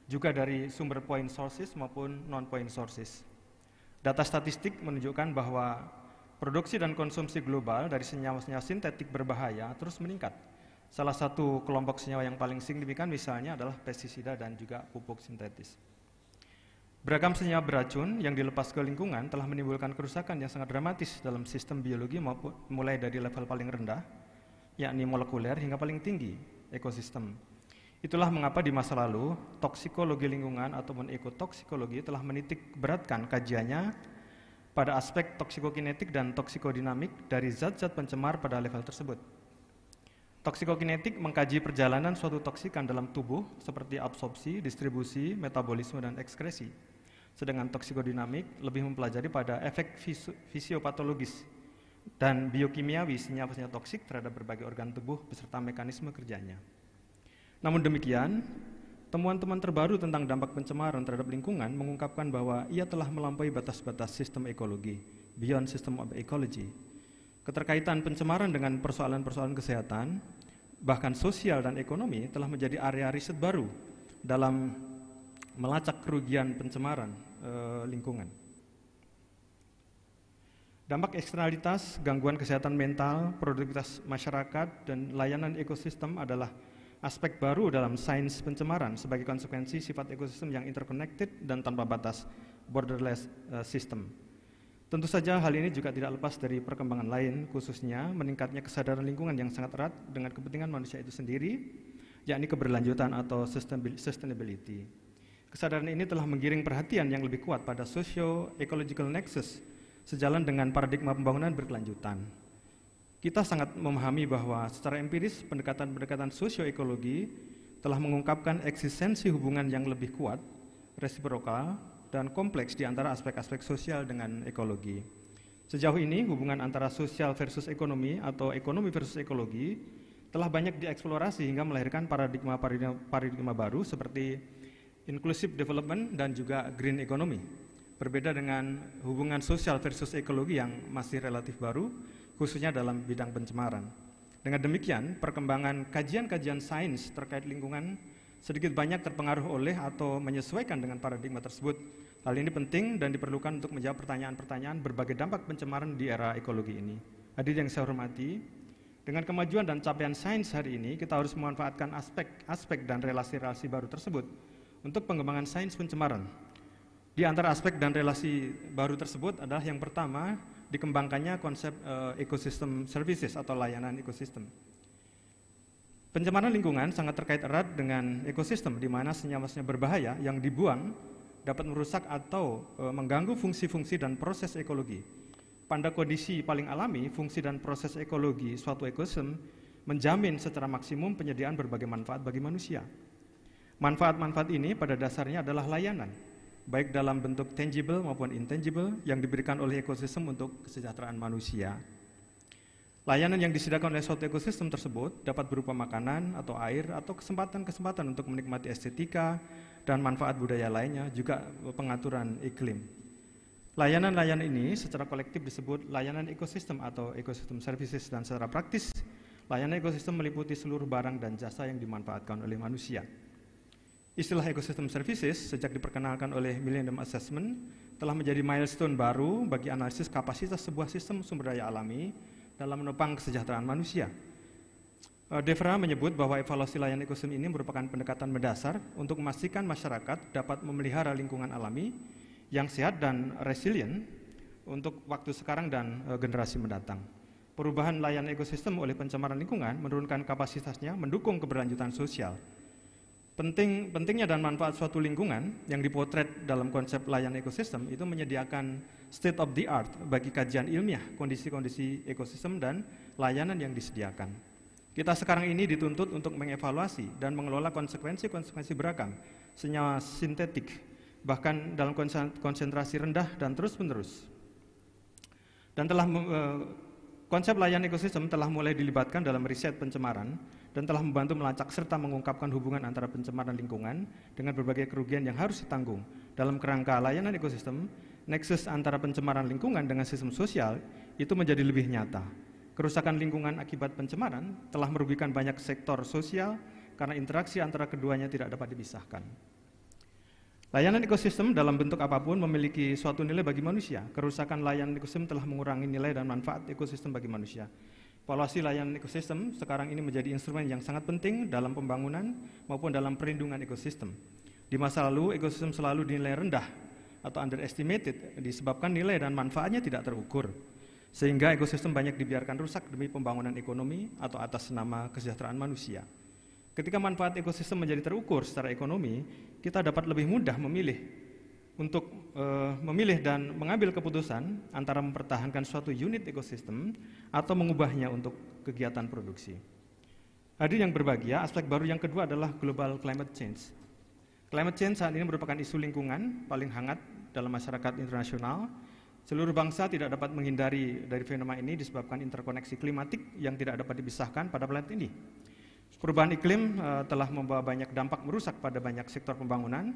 juga dari sumber point sources maupun non-point sources. Data statistik menunjukkan bahwa produksi dan konsumsi global dari senyawa-senyawa sintetik berbahaya terus meningkat. Salah satu kelompok senyawa yang paling signifikan misalnya adalah pestisida dan juga pupuk sintetis. Beragam senyawa beracun yang dilepas ke lingkungan telah menimbulkan kerusakan yang sangat dramatis dalam sistem biologi maupun mulai dari level paling rendah, yakni molekuler hingga paling tinggi, ekosistem. Itulah mengapa di masa lalu toksikologi lingkungan ataupun ekotoksikologi telah menitik beratkan kajiannya pada aspek toksikokinetik dan toksikodinamik dari zat-zat pencemar pada level tersebut. Toksikokinetik mengkaji perjalanan suatu toksikan dalam tubuh seperti absorpsi, distribusi, metabolisme, dan ekskresi. Sedangkan toksikodinamik lebih mempelajari pada efek fisiopatologis dan biokimiawi sinyal-sinyal toksik terhadap berbagai organ tubuh beserta mekanisme kerjanya. Namun demikian, temuan-temuan terbaru tentang dampak pencemaran terhadap lingkungan mengungkapkan bahwa ia telah melampaui batas-batas sistem ekologi, beyond system of ecology. Keterkaitan pencemaran dengan persoalan-persoalan kesehatan, bahkan sosial dan ekonomi telah menjadi area riset baru dalam melacak kerugian pencemaran e, lingkungan. Dampak eksternalitas, gangguan kesehatan mental, produktivitas masyarakat, dan layanan ekosistem adalah aspek baru dalam sains pencemaran sebagai konsekuensi sifat ekosistem yang interconnected dan tanpa batas, borderless uh, system. Tentu saja hal ini juga tidak lepas dari perkembangan lain, khususnya meningkatnya kesadaran lingkungan yang sangat erat dengan kepentingan manusia itu sendiri, yakni keberlanjutan atau sustainability. Kesadaran ini telah menggiring perhatian yang lebih kuat pada socio-ecological nexus, sejalan dengan paradigma pembangunan berkelanjutan. Kita sangat memahami bahwa secara empiris pendekatan-pendekatan sosioekologi telah mengungkapkan eksistensi hubungan yang lebih kuat, resiprokal, dan kompleks di antara aspek-aspek sosial dengan ekologi. Sejauh ini, hubungan antara sosial versus ekonomi atau ekonomi versus ekologi telah banyak dieksplorasi hingga melahirkan paradigma-paradigma baru seperti inclusive development dan juga green economy. Berbeda dengan hubungan sosial versus ekologi yang masih relatif baru, khususnya dalam bidang pencemaran. Dengan demikian, perkembangan kajian-kajian sains terkait lingkungan sedikit banyak terpengaruh oleh atau menyesuaikan dengan paradigma tersebut. Hal ini penting dan diperlukan untuk menjawab pertanyaan-pertanyaan berbagai dampak pencemaran di era ekologi ini. Hadir yang saya hormati, dengan kemajuan dan capaian sains hari ini, kita harus memanfaatkan aspek-aspek dan relasi-relasi baru tersebut untuk pengembangan sains pencemaran. Di antara aspek dan relasi baru tersebut adalah yang pertama, dikembangkannya konsep uh, ekosistem services atau layanan ekosistem. Pencemaran lingkungan sangat terkait erat dengan ekosistem di mana senyawa-senyawa berbahaya yang dibuang dapat merusak atau e, mengganggu fungsi-fungsi dan proses ekologi. Pada kondisi paling alami, fungsi dan proses ekologi suatu ekosistem menjamin secara maksimum penyediaan berbagai manfaat bagi manusia. Manfaat-manfaat ini pada dasarnya adalah layanan, baik dalam bentuk tangible maupun intangible yang diberikan oleh ekosistem untuk kesejahteraan manusia. Layanan yang disediakan oleh suatu ekosistem tersebut dapat berupa makanan atau air atau kesempatan-kesempatan untuk menikmati estetika dan manfaat budaya lainnya, juga pengaturan iklim. Layanan-layanan ini secara kolektif disebut layanan ekosistem atau ekosistem services dan secara praktis, layanan ekosistem meliputi seluruh barang dan jasa yang dimanfaatkan oleh manusia. Istilah ekosistem services sejak diperkenalkan oleh Millennium Assessment telah menjadi milestone baru bagi analisis kapasitas sebuah sistem sumber daya alami dalam menopang kesejahteraan manusia. Eh, Devra menyebut bahwa evaluasi layanan ekosistem ini merupakan pendekatan mendasar untuk memastikan masyarakat dapat memelihara lingkungan alami yang sehat dan resilient untuk waktu sekarang dan eh, generasi mendatang. Perubahan layanan ekosistem oleh pencemaran lingkungan menurunkan kapasitasnya mendukung keberlanjutan sosial Penting, pentingnya dan manfaat suatu lingkungan yang dipotret dalam konsep layan ekosistem itu menyediakan state of the art bagi kajian ilmiah kondisi-kondisi ekosistem dan layanan yang disediakan. Kita sekarang ini dituntut untuk mengevaluasi dan mengelola konsekuensi-konsekuensi beragam, senyawa sintetik, bahkan dalam konsentrasi rendah dan terus-menerus. Dan telah eh, konsep layan ekosistem telah mulai dilibatkan dalam riset pencemaran dan telah membantu melacak serta mengungkapkan hubungan antara pencemaran lingkungan dengan berbagai kerugian yang harus ditanggung. Dalam kerangka layanan ekosistem, nexus antara pencemaran lingkungan dengan sistem sosial itu menjadi lebih nyata. Kerusakan lingkungan akibat pencemaran telah merugikan banyak sektor sosial karena interaksi antara keduanya tidak dapat dipisahkan. Layanan ekosistem dalam bentuk apapun memiliki suatu nilai bagi manusia. Kerusakan layanan ekosistem telah mengurangi nilai dan manfaat ekosistem bagi manusia. Evaluasi layanan ekosistem sekarang ini menjadi instrumen yang sangat penting dalam pembangunan maupun dalam perlindungan ekosistem. Di masa lalu, ekosistem selalu dinilai rendah atau underestimated disebabkan nilai dan manfaatnya tidak terukur. Sehingga ekosistem banyak dibiarkan rusak demi pembangunan ekonomi atau atas nama kesejahteraan manusia. Ketika manfaat ekosistem menjadi terukur secara ekonomi, kita dapat lebih mudah memilih untuk uh, memilih dan mengambil keputusan antara mempertahankan suatu unit ekosistem atau mengubahnya untuk kegiatan produksi. Hadir yang berbahagia, aspek baru yang kedua adalah global climate change. Climate change saat ini merupakan isu lingkungan paling hangat dalam masyarakat internasional. Seluruh bangsa tidak dapat menghindari dari fenomena ini disebabkan interkoneksi klimatik yang tidak dapat dipisahkan pada planet ini. Perubahan iklim uh, telah membawa banyak dampak merusak pada banyak sektor pembangunan,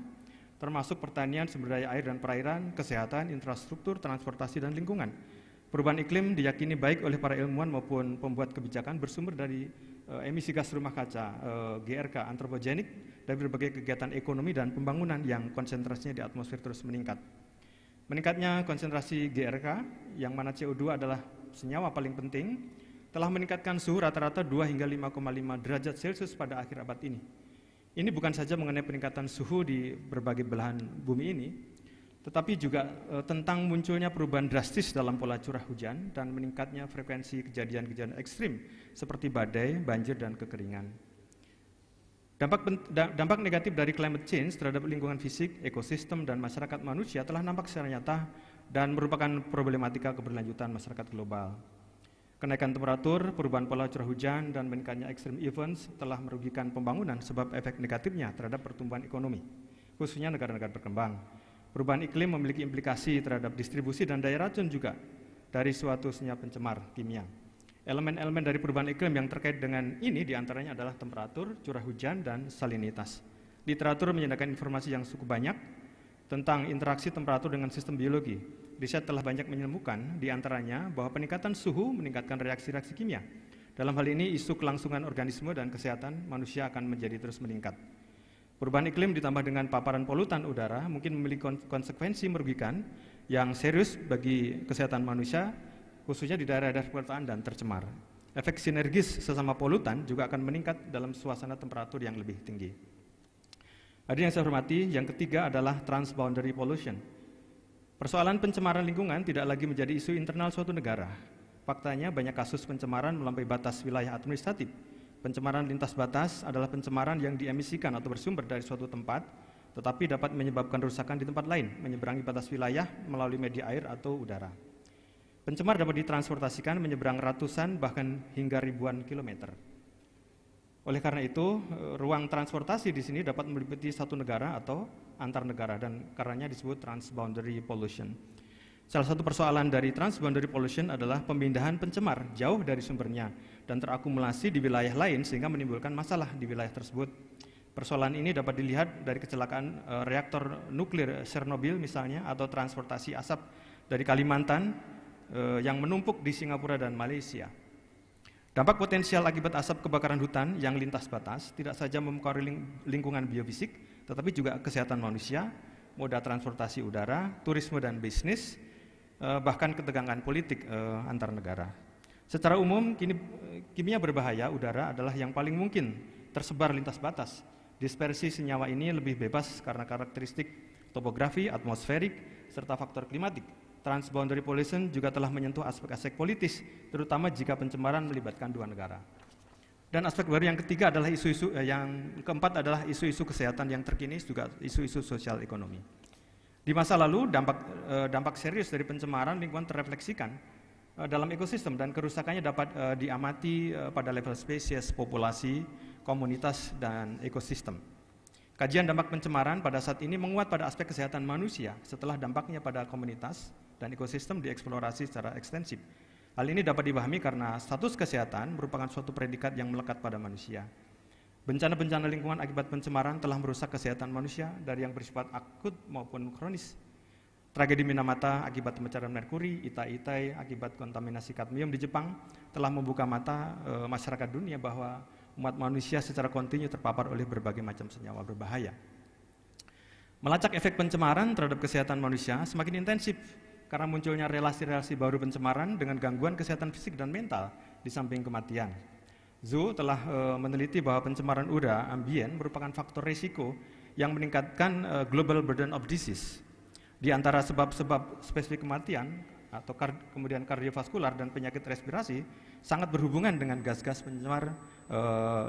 termasuk pertanian, sumber daya air dan perairan, kesehatan, infrastruktur, transportasi, dan lingkungan. Perubahan iklim diyakini baik oleh para ilmuwan maupun pembuat kebijakan bersumber dari e, emisi gas rumah kaca, e, eh, GRK, antropogenik, dari berbagai kegiatan ekonomi dan pembangunan yang konsentrasinya di atmosfer terus meningkat. Meningkatnya konsentrasi GRK, yang mana CO2 adalah senyawa paling penting, telah meningkatkan suhu rata-rata 2 hingga 5,5 derajat Celcius pada akhir abad ini. Ini bukan saja mengenai peningkatan suhu di berbagai belahan bumi ini, tetapi juga e, tentang munculnya perubahan drastis dalam pola curah hujan dan meningkatnya frekuensi kejadian-kejadian ekstrim seperti badai, banjir, dan kekeringan. Dampak, dampak negatif dari climate change terhadap lingkungan fisik, ekosistem, dan masyarakat manusia telah nampak secara nyata dan merupakan problematika keberlanjutan masyarakat global. Kenaikan temperatur, perubahan pola curah hujan, dan meningkatnya ekstrim events telah merugikan pembangunan sebab efek negatifnya terhadap pertumbuhan ekonomi, khususnya negara-negara berkembang. Perubahan iklim memiliki implikasi terhadap distribusi dan daya racun juga dari suatu senyap pencemar kimia. Elemen-elemen dari perubahan iklim yang terkait dengan ini diantaranya adalah temperatur, curah hujan, dan salinitas. Literatur menyediakan informasi yang cukup banyak tentang interaksi temperatur dengan sistem biologi, riset telah banyak menyembuhkan, diantaranya bahwa peningkatan suhu meningkatkan reaksi-reaksi kimia. Dalam hal ini, isu kelangsungan organisme dan kesehatan manusia akan menjadi terus meningkat. Perubahan iklim ditambah dengan paparan polutan udara mungkin memiliki konsekuensi merugikan yang serius bagi kesehatan manusia, khususnya di daerah-daerah perkotaan dan tercemar. Efek sinergis sesama polutan juga akan meningkat dalam suasana temperatur yang lebih tinggi. Ada yang saya hormati, yang ketiga adalah transboundary pollution Persoalan pencemaran lingkungan tidak lagi menjadi isu internal suatu negara. Faktanya banyak kasus pencemaran melampaui batas wilayah administratif. Pencemaran lintas batas adalah pencemaran yang diemisikan atau bersumber dari suatu tempat, tetapi dapat menyebabkan kerusakan di tempat lain, menyeberangi batas wilayah melalui media air atau udara. Pencemar dapat ditransportasikan menyeberang ratusan bahkan hingga ribuan kilometer. Oleh karena itu, eh, ruang transportasi di sini dapat meliputi satu negara atau antar negara dan karenanya disebut transboundary pollution. Salah satu persoalan dari transboundary pollution adalah pemindahan pencemar jauh dari sumbernya dan terakumulasi di wilayah lain sehingga menimbulkan masalah di wilayah tersebut. Persoalan ini dapat dilihat dari kecelakaan e, reaktor nuklir Chernobyl misalnya atau transportasi asap dari Kalimantan e, yang menumpuk di Singapura dan Malaysia. Dampak potensial akibat asap kebakaran hutan yang lintas batas tidak saja mempengaruhi lingkungan biofisik, tetapi juga kesehatan manusia, moda transportasi udara, turisme dan bisnis, eh, bahkan ketegangan politik eh, antar negara. Secara umum, kini, eh, kimia berbahaya udara adalah yang paling mungkin tersebar lintas batas. Dispersi senyawa ini lebih bebas karena karakteristik topografi, atmosferik, serta faktor klimatik. Transboundary pollution juga telah menyentuh aspek-aspek politis, terutama jika pencemaran melibatkan dua negara. Dan aspek baru yang ketiga adalah isu-isu eh, yang keempat adalah isu-isu kesehatan yang terkini juga isu-isu sosial ekonomi. Di masa lalu dampak eh, dampak serius dari pencemaran lingkungan terefleksikan eh, dalam ekosistem dan kerusakannya dapat eh, diamati eh, pada level spesies, populasi, komunitas dan ekosistem. Kajian dampak pencemaran pada saat ini menguat pada aspek kesehatan manusia setelah dampaknya pada komunitas dan ekosistem dieksplorasi secara ekstensif Hal ini dapat dipahami karena status kesehatan merupakan suatu predikat yang melekat pada manusia. Bencana-bencana lingkungan akibat pencemaran telah merusak kesehatan manusia dari yang bersifat akut maupun kronis. Tragedi Minamata akibat pencemaran merkuri, Itai-Itai akibat kontaminasi kadmium di Jepang telah membuka mata e, masyarakat dunia bahwa umat manusia secara kontinu terpapar oleh berbagai macam senyawa berbahaya. Melacak efek pencemaran terhadap kesehatan manusia semakin intensif karena munculnya relasi-relasi baru pencemaran dengan gangguan kesehatan fisik dan mental di samping kematian. Zhu telah e, meneliti bahwa pencemaran udara ambien merupakan faktor risiko yang meningkatkan e, global burden of disease. Di antara sebab-sebab spesifik kematian atau kar kemudian kardiovaskular dan penyakit respirasi sangat berhubungan dengan gas-gas pencemar e,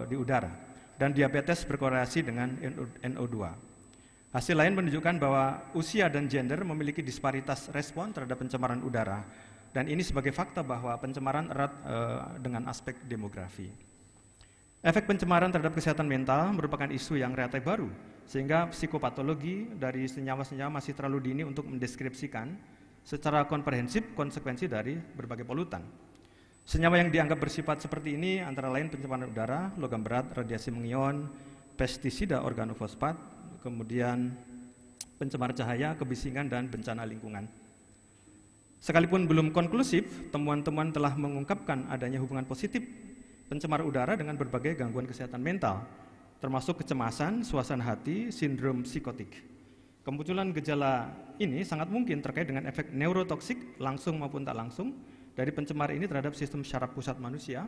di udara dan diabetes berkorelasi dengan NO2. Hasil lain menunjukkan bahwa usia dan gender memiliki disparitas respon terhadap pencemaran udara dan ini sebagai fakta bahwa pencemaran erat e, dengan aspek demografi. Efek pencemaran terhadap kesehatan mental merupakan isu yang relatif baru sehingga psikopatologi dari senyawa-senyawa masih terlalu dini untuk mendeskripsikan secara komprehensif konsekuensi dari berbagai polutan. Senyawa yang dianggap bersifat seperti ini antara lain pencemaran udara, logam berat, radiasi mengion, pestisida organofosfat, kemudian pencemar cahaya, kebisingan, dan bencana lingkungan. Sekalipun belum konklusif, temuan-temuan telah mengungkapkan adanya hubungan positif pencemar udara dengan berbagai gangguan kesehatan mental, termasuk kecemasan, suasana hati, sindrom psikotik. Kemunculan gejala ini sangat mungkin terkait dengan efek neurotoksik langsung maupun tak langsung dari pencemar ini terhadap sistem syaraf pusat manusia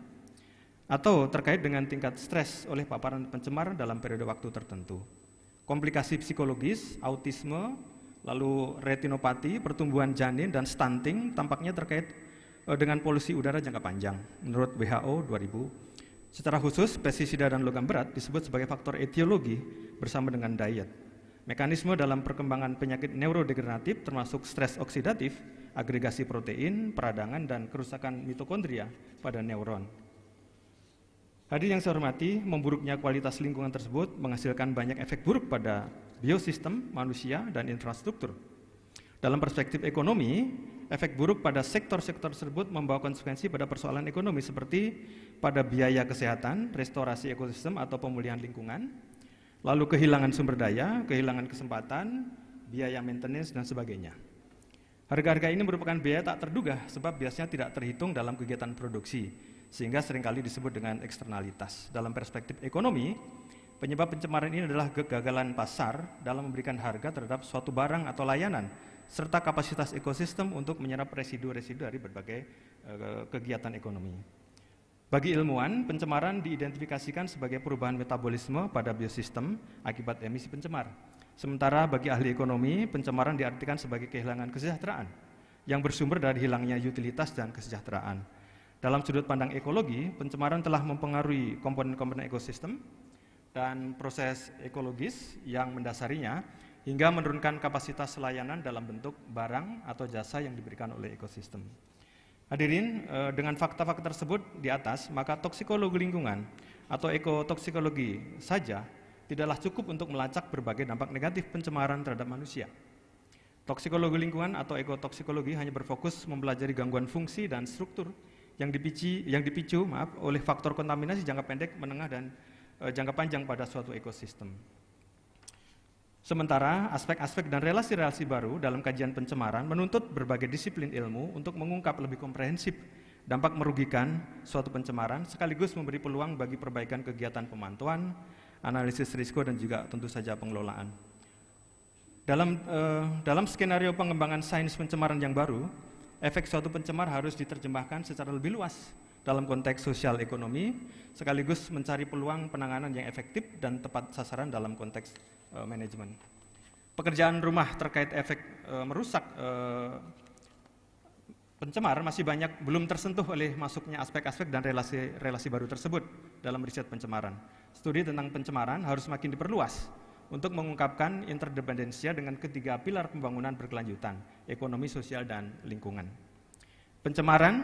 atau terkait dengan tingkat stres oleh paparan pencemar dalam periode waktu tertentu komplikasi psikologis, autisme, lalu retinopati, pertumbuhan janin, dan stunting tampaknya terkait eh, dengan polusi udara jangka panjang menurut WHO 2000. Secara khusus, pestisida dan logam berat disebut sebagai faktor etiologi bersama dengan diet. Mekanisme dalam perkembangan penyakit neurodegeneratif termasuk stres oksidatif, agregasi protein, peradangan, dan kerusakan mitokondria pada neuron. Hadir yang saya hormati, memburuknya kualitas lingkungan tersebut menghasilkan banyak efek buruk pada biosistem, manusia, dan infrastruktur. Dalam perspektif ekonomi, efek buruk pada sektor-sektor tersebut membawa konsekuensi pada persoalan ekonomi seperti pada biaya kesehatan, restorasi ekosistem atau pemulihan lingkungan, lalu kehilangan sumber daya, kehilangan kesempatan, biaya maintenance, dan sebagainya. Harga-harga ini merupakan biaya tak terduga sebab biasanya tidak terhitung dalam kegiatan produksi, sehingga seringkali disebut dengan eksternalitas. Dalam perspektif ekonomi, penyebab pencemaran ini adalah kegagalan pasar dalam memberikan harga terhadap suatu barang atau layanan serta kapasitas ekosistem untuk menyerap residu-residu dari berbagai eh, kegiatan ekonomi. Bagi ilmuwan, pencemaran diidentifikasikan sebagai perubahan metabolisme pada biosistem akibat emisi pencemar. Sementara bagi ahli ekonomi, pencemaran diartikan sebagai kehilangan kesejahteraan yang bersumber dari hilangnya utilitas dan kesejahteraan. Dalam sudut pandang ekologi, pencemaran telah mempengaruhi komponen-komponen ekosistem dan proses ekologis yang mendasarinya hingga menurunkan kapasitas layanan dalam bentuk barang atau jasa yang diberikan oleh ekosistem. Hadirin, eh, dengan fakta-fakta tersebut di atas, maka toksikologi lingkungan atau ekotoksikologi saja tidaklah cukup untuk melacak berbagai dampak negatif pencemaran terhadap manusia. Toksikologi lingkungan atau ekotoksikologi hanya berfokus mempelajari gangguan fungsi dan struktur yang dipicu, yang dipicu maaf oleh faktor kontaminasi jangka pendek, menengah dan e, jangka panjang pada suatu ekosistem. Sementara aspek-aspek dan relasi-relasi baru dalam kajian pencemaran menuntut berbagai disiplin ilmu untuk mengungkap lebih komprehensif dampak merugikan suatu pencemaran sekaligus memberi peluang bagi perbaikan kegiatan pemantauan, analisis risiko dan juga tentu saja pengelolaan. Dalam eh, dalam skenario pengembangan sains pencemaran yang baru, efek suatu pencemar harus diterjemahkan secara lebih luas dalam konteks sosial ekonomi, sekaligus mencari peluang penanganan yang efektif dan tepat sasaran dalam konteks e, manajemen. Pekerjaan rumah terkait efek e, merusak e, pencemar masih banyak belum tersentuh oleh masuknya aspek-aspek dan relasi-relasi baru tersebut dalam riset pencemaran. Studi tentang pencemaran harus makin diperluas untuk mengungkapkan interdependensia dengan ketiga pilar pembangunan berkelanjutan, ekonomi, sosial, dan lingkungan. Pencemaran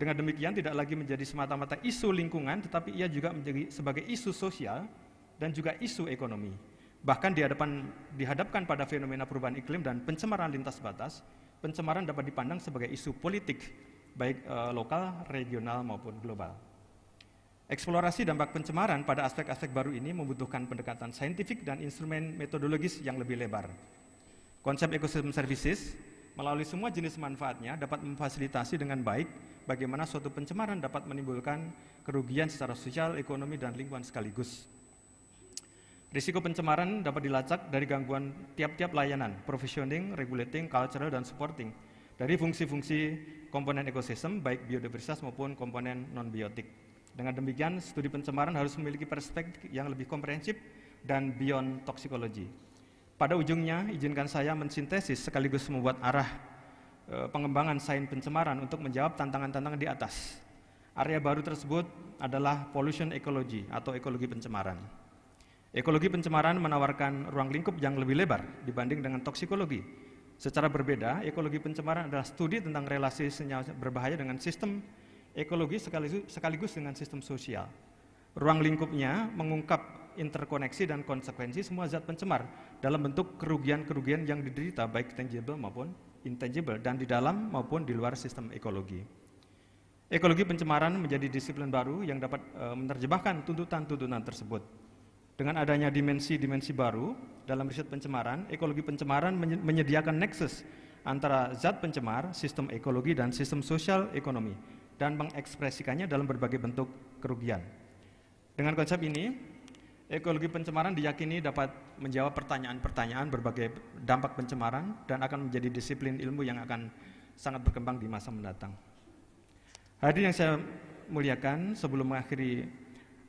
dengan demikian tidak lagi menjadi semata-mata isu lingkungan, tetapi ia juga menjadi sebagai isu sosial dan juga isu ekonomi. Bahkan dihadapan, dihadapkan pada fenomena perubahan iklim dan pencemaran lintas batas, pencemaran dapat dipandang sebagai isu politik, baik e, lokal, regional, maupun global. Eksplorasi dampak pencemaran pada aspek-aspek baru ini membutuhkan pendekatan saintifik dan instrumen metodologis yang lebih lebar. Konsep ekosistem services melalui semua jenis manfaatnya dapat memfasilitasi dengan baik bagaimana suatu pencemaran dapat menimbulkan kerugian secara sosial, ekonomi, dan lingkungan sekaligus. Risiko pencemaran dapat dilacak dari gangguan tiap-tiap layanan, provisioning, regulating, cultural, dan supporting, dari fungsi-fungsi komponen ekosistem, baik biodiversitas maupun komponen non-biotik. Dengan demikian, studi pencemaran harus memiliki perspektif yang lebih komprehensif dan beyond toxicology. Pada ujungnya, izinkan saya mensintesis sekaligus membuat arah e, pengembangan sains pencemaran untuk menjawab tantangan-tantangan di atas. Area baru tersebut adalah pollution ecology atau ekologi pencemaran. Ekologi pencemaran menawarkan ruang lingkup yang lebih lebar dibanding dengan toksikologi. Secara berbeda, ekologi pencemaran adalah studi tentang relasi senyawa berbahaya dengan sistem Ekologi sekaligus, sekaligus dengan sistem sosial. Ruang lingkupnya mengungkap interkoneksi dan konsekuensi semua zat pencemar dalam bentuk kerugian-kerugian yang diderita baik tangible maupun intangible dan di dalam maupun di luar sistem ekologi. Ekologi pencemaran menjadi disiplin baru yang dapat e, menerjemahkan tuntutan-tuntutan tersebut. Dengan adanya dimensi-dimensi baru dalam riset pencemaran, ekologi pencemaran menyediakan nexus antara zat pencemar, sistem ekologi, dan sistem sosial ekonomi dan mengekspresikannya dalam berbagai bentuk kerugian. Dengan konsep ini, ekologi pencemaran diyakini dapat menjawab pertanyaan-pertanyaan berbagai dampak pencemaran dan akan menjadi disiplin ilmu yang akan sangat berkembang di masa mendatang. Hadir yang saya muliakan, sebelum mengakhiri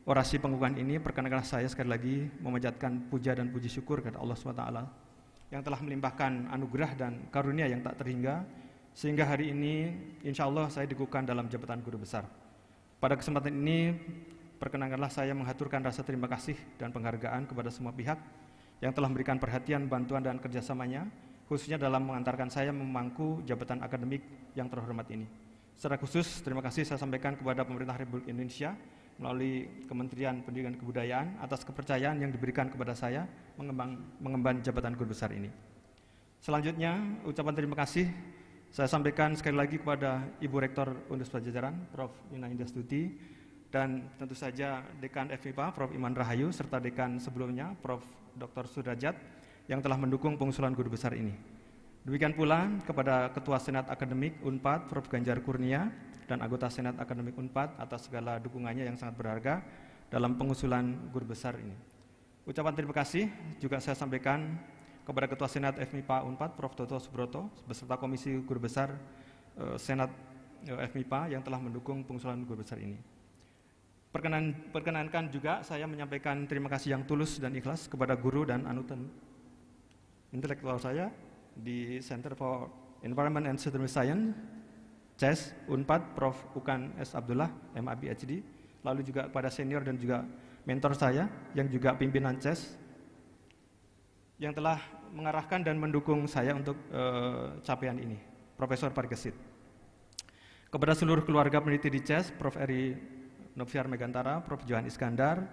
orasi pengukuhan ini, perkenalkanlah saya sekali lagi memanjatkan puja dan puji syukur kepada Allah SWT yang telah melimpahkan anugerah dan karunia yang tak terhingga sehingga hari ini, insya Allah saya dikukuhkan dalam jabatan guru besar. Pada kesempatan ini, perkenankanlah saya menghaturkan rasa terima kasih dan penghargaan kepada semua pihak yang telah memberikan perhatian, bantuan, dan kerjasamanya, khususnya dalam mengantarkan saya memangku jabatan akademik yang terhormat ini. Secara khusus, terima kasih saya sampaikan kepada pemerintah Republik Indonesia melalui Kementerian Pendidikan Kebudayaan atas kepercayaan yang diberikan kepada saya mengembang, mengemban jabatan guru besar ini. Selanjutnya, ucapan terima kasih saya sampaikan sekali lagi kepada Ibu Rektor Universitas Pajajaran, Prof. Nina Indastuti, dan tentu saja Dekan FIPA, Prof. Iman Rahayu, serta Dekan sebelumnya, Prof. Dr. Sudrajat, yang telah mendukung pengusulan guru besar ini. Demikian pula kepada Ketua Senat Akademik UNPAD, Prof. Ganjar Kurnia, dan anggota Senat Akademik UNPAD atas segala dukungannya yang sangat berharga dalam pengusulan guru besar ini. Ucapan terima kasih juga saya sampaikan kepada Ketua Senat FMIPA Unpad Prof. Toto Subroto beserta Komisi Guru Besar e, Senat e, FMI FMIPA yang telah mendukung pengusulan guru besar ini. Perkenan, perkenankan juga saya menyampaikan terima kasih yang tulus dan ikhlas kepada guru dan anutan intelektual saya di Center for Environment and Sustainable Science, CES, UNPAD, Prof. Ukan S. Abdullah, MAB, HD, lalu juga kepada senior dan juga mentor saya yang juga pimpinan CES, yang telah mengarahkan dan mendukung saya untuk uh, capaian ini, Profesor Pargesit. Kepada seluruh keluarga peneliti di CES, Prof. Eri Noviar Megantara, Prof. Johan Iskandar,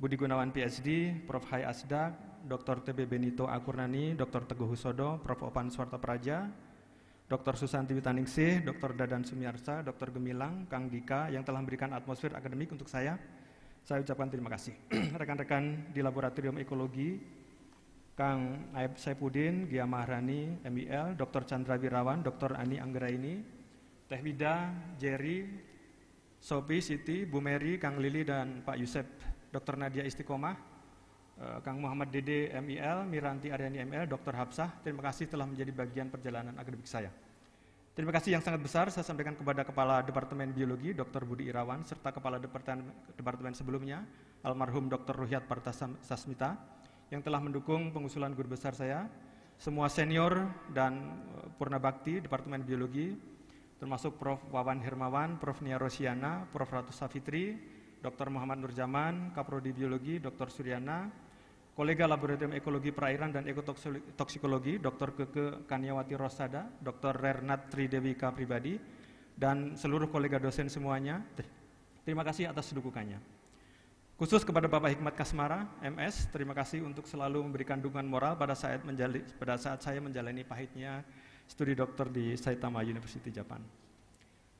Budi Gunawan PhD, Prof. Hai Asdak, Dr. TB Benito Akurnani, Dr. Teguh Husodo, Prof. Opan Swarta Praja, Dr. Susanti Witaningsih, Dr. Dadan Sumiarsa, Dr. Gemilang, Kang Dika yang telah memberikan atmosfer akademik untuk saya. Saya ucapkan terima kasih. [CLEARS THROAT] Rekan-rekan di Laboratorium Ekologi Kang Aib Saipudin, Gia Maharani, MIL, Dr. Chandra Wirawan, Dr. Ani Anggeraini, Teh Wida, Jerry, Sopi, Siti, Bu Mary, Kang Lili, dan Pak Yusep, Dr. Nadia Istiqomah, eh, Kang Muhammad Dede, MIL, Miranti Aryani, ML, Dr. Hapsah, terima kasih telah menjadi bagian perjalanan akademik saya. Terima kasih yang sangat besar saya sampaikan kepada Kepala Departemen Biologi Dr. Budi Irawan serta Kepala Departemen, Departemen sebelumnya, almarhum Dr. Ruhyat Partasasmita, yang telah mendukung pengusulan guru besar saya, semua senior dan eh, purna bakti Departemen Biologi, termasuk Prof. Wawan Hermawan, Prof. Nia Rosiana, Prof. Ratu Safitri, Dr. Muhammad Nurjaman, Kaprodi Biologi, Dr. Suryana, kolega Laboratorium Ekologi Perairan dan Ekotoksikologi, Dr. Keke Kaniawati Rosada, Dr. Rernat Tridewika pribadi, dan seluruh kolega dosen semuanya. Terima kasih atas dukungannya. Khusus kepada Bapak Hikmat Kasmara, MS, terima kasih untuk selalu memberikan dukungan moral pada saat, menjali, pada saat saya menjalani pahitnya studi dokter di Saitama University Japan.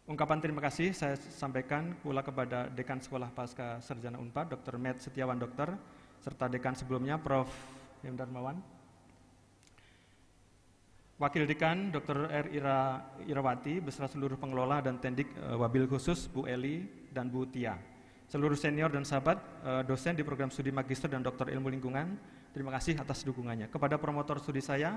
Ungkapan terima kasih saya sampaikan pula kepada Dekan Sekolah Pasca Sarjana UNPAD, Dr. Matt Setiawan Dokter, serta Dekan sebelumnya, Prof. Yem Darmawan. Wakil Dekan, Dr. R. Ira, Irawati, beserta seluruh pengelola dan tendik eh, wabil khusus, Bu Eli dan Bu Tia seluruh senior dan sahabat eh, dosen di program studi magister dan doktor ilmu lingkungan. Terima kasih atas dukungannya. Kepada promotor studi saya,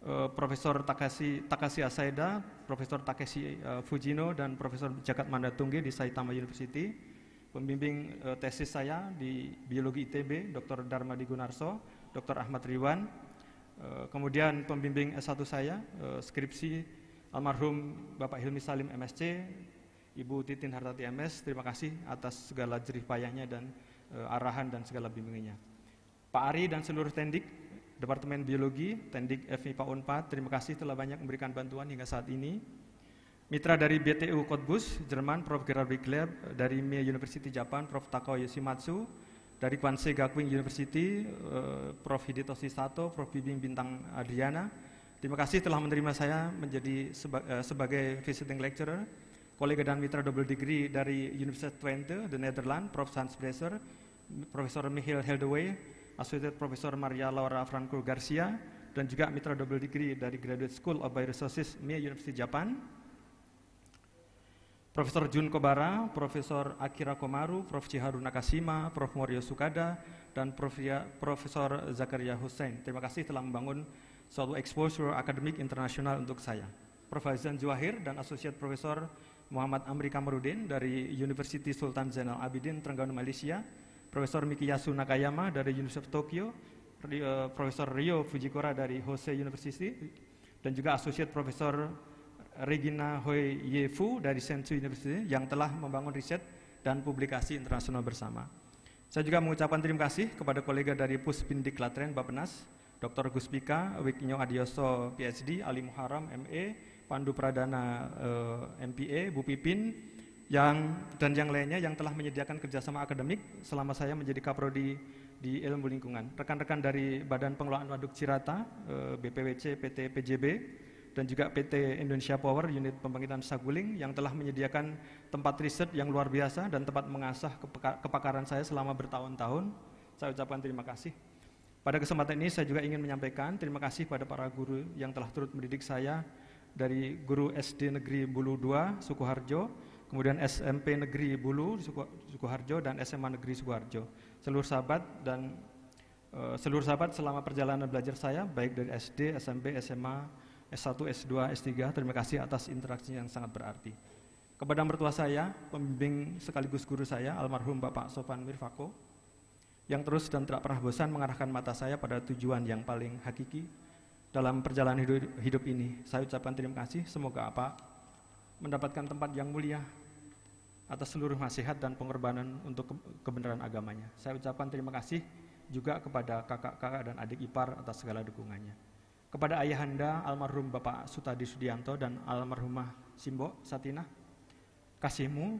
eh, Profesor Takashi Takashi Asaeda, Profesor Takeshi eh, Fujino dan Profesor Jagat Mandatungge di Saitama University, pembimbing tesis saya di Biologi ITB, Dr. Dharma Digunarso, Dr. Ahmad Riwan, kemudian pembimbing S1 saya, skripsi almarhum Bapak Hilmi Salim MSC, Ibu Titin Hartati MS, terima kasih atas segala jerih payahnya dan e, arahan dan segala bimbingannya. Pak Ari dan seluruh Tendik, Departemen Biologi, Tendik Pak UNPAD, terima kasih telah banyak memberikan bantuan hingga saat ini. Mitra dari BTU Kotbus, Jerman, Prof. Gerard Wigleb, eh, dari Mie University Japan, Prof. Takao Yoshimatsu, dari Kwansei Gakuin University, eh, Prof. Hidito Sato, Prof. Bibing Bintang Adriana, Terima kasih telah menerima saya menjadi sebagai visiting lecturer kolega dan mitra double degree dari Universitas Twente, The Netherlands, Prof. Hans Breser, Profesor Michiel Heldewey, Associate Profesor Maria Laura Franco Garcia, dan juga mitra double degree dari Graduate School of Bioresources Mie University Japan, Profesor Jun Kobara, Profesor Akira Komaru, Prof. Chiharu Nakashima, Prof. Morio Sukada, dan Prof. Ya, Profesor Zakaria Hussein. Terima kasih telah membangun suatu exposure akademik internasional untuk saya. Prof. Hazan Juwahir dan Associate Profesor Muhammad Amri Kamarudin dari University Sultan Zainal Abidin Trengganu Malaysia, Profesor Mikiyasu Nakayama dari University Tokyo, eh, Profesor Rio Fujikora dari Hosei University, dan juga Associate Profesor Regina Hoi Yefu dari Sensu University yang telah membangun riset dan publikasi internasional bersama. Saya juga mengucapkan terima kasih kepada kolega dari Puspindik Latren Bapenas, Dr. Guspika Wikinyo Adioso, PhD, Ali Muharam, MA. Pandu Pradana eh, MPA, Bu Pipin, yang dan yang lainnya yang telah menyediakan kerjasama akademik selama saya menjadi kaprodi di ilmu lingkungan. Rekan-rekan dari Badan Pengelolaan Waduk Cirata, eh, BPWC, PT PJB, dan juga PT Indonesia Power unit pembangkitan Saguling yang telah menyediakan tempat riset yang luar biasa dan tempat mengasah kepakaran saya selama bertahun-tahun. Saya ucapkan terima kasih. Pada kesempatan ini saya juga ingin menyampaikan terima kasih pada para guru yang telah turut mendidik saya dari guru SD Negeri Bulu 2 Sukoharjo, kemudian SMP Negeri Bulu Sukoharjo dan SMA Negeri Sukoharjo. Seluruh sahabat dan uh, seluruh sahabat selama perjalanan belajar saya baik dari SD, SMP, SMA, S1, S2, S3, terima kasih atas interaksinya yang sangat berarti. Kepada mertua saya, pembimbing sekaligus guru saya, almarhum Bapak Sofan Mirfako, yang terus dan tidak pernah bosan mengarahkan mata saya pada tujuan yang paling hakiki, dalam perjalanan hidup, hidup ini. Saya ucapkan terima kasih, semoga apa mendapatkan tempat yang mulia atas seluruh nasihat dan pengorbanan untuk kebenaran agamanya. Saya ucapkan terima kasih juga kepada kakak-kakak dan adik ipar atas segala dukungannya. Kepada ayahanda almarhum Bapak Sutadi Sudianto dan almarhumah Simbo Satina, kasihmu,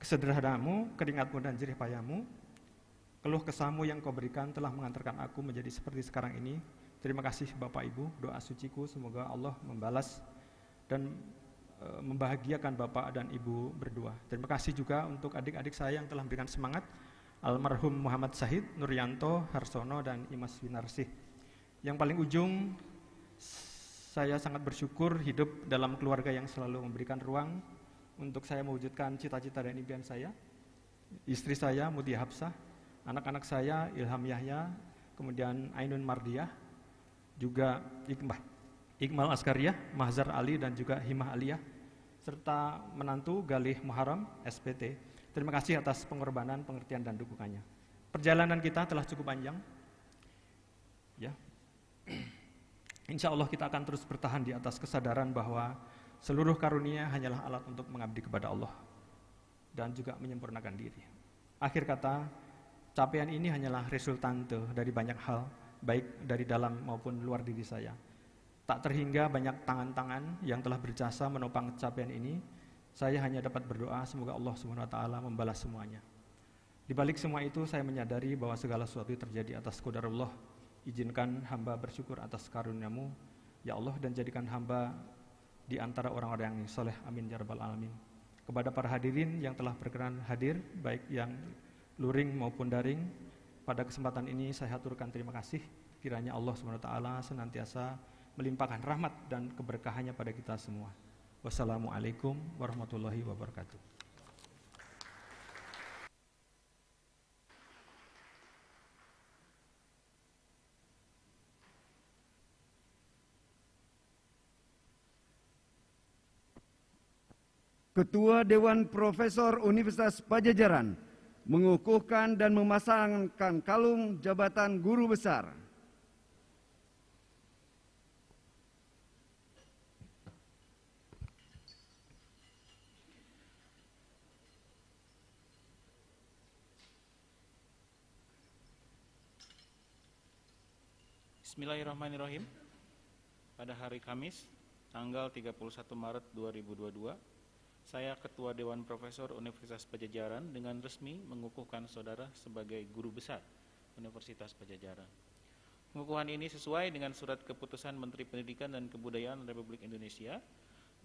kesederhanamu, keringatmu dan jerih payahmu, keluh kesamu yang kau berikan telah mengantarkan aku menjadi seperti sekarang ini Terima kasih Bapak Ibu, doa suciku semoga Allah membalas dan e, membahagiakan Bapak dan Ibu berdua. Terima kasih juga untuk adik-adik saya yang telah memberikan semangat, almarhum Muhammad Sahid, Nuryanto, Harsono, dan Imas Winarsih. Yang paling ujung, saya sangat bersyukur hidup dalam keluarga yang selalu memberikan ruang untuk saya mewujudkan cita-cita dan impian saya. Istri saya, Muti Hapsah, anak-anak saya, Ilham Yahya, kemudian Ainun Mardiah, juga Iqbal, Iqmal Askariah, Mahzar Ali dan juga Himah Aliyah, serta menantu Galih Muharram SPT. Terima kasih atas pengorbanan, pengertian, dan dukungannya. Perjalanan kita telah cukup panjang. Ya. [CLEARS THROAT] Insya Allah kita akan terus bertahan di atas kesadaran bahwa seluruh karunia hanyalah alat untuk mengabdi kepada Allah dan juga menyempurnakan diri. Akhir kata, capaian ini hanyalah resultante dari banyak hal, baik dari dalam maupun luar diri saya. Tak terhingga banyak tangan-tangan yang telah berjasa menopang capaian ini. Saya hanya dapat berdoa semoga Allah swt membalas semuanya. Di balik semua itu saya menyadari bahwa segala sesuatu terjadi atas Allah Izinkan hamba bersyukur atas karuniamu, ya Allah, dan jadikan hamba di antara orang-orang yang soleh. Amin ya rabbal alamin. Kepada para hadirin yang telah berkenan hadir, baik yang luring maupun daring, pada kesempatan ini saya haturkan terima kasih kiranya Allah SWT senantiasa melimpahkan rahmat dan keberkahannya pada kita semua. Wassalamualaikum warahmatullahi wabarakatuh. Ketua Dewan Profesor Universitas Pajajaran mengukuhkan dan memasangkan kalung jabatan guru besar. Bismillahirrahmanirrahim. Pada hari Kamis, tanggal 31 Maret 2022, saya Ketua Dewan Profesor Universitas Pajajaran dengan resmi mengukuhkan saudara sebagai guru besar Universitas Pajajaran. Pengukuhan ini sesuai dengan surat keputusan Menteri Pendidikan dan Kebudayaan Republik Indonesia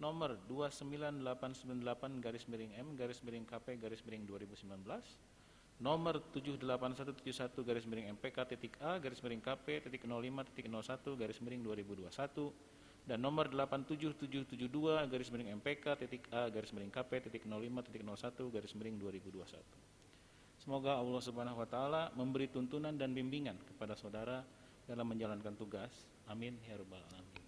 nomor 29898 garis miring M garis miring KP garis miring 2019 nomor 78171 garis miring MPK titik A garis miring KP titik 05 titik 01 garis miring 2021 dan nomor 87772 garis miring MPK titik A garis miring KP titik 05 titik 01 garis miring 2021. Semoga Allah Subhanahu wa taala memberi tuntunan dan bimbingan kepada saudara dalam menjalankan tugas. Amin ya rabbal alamin.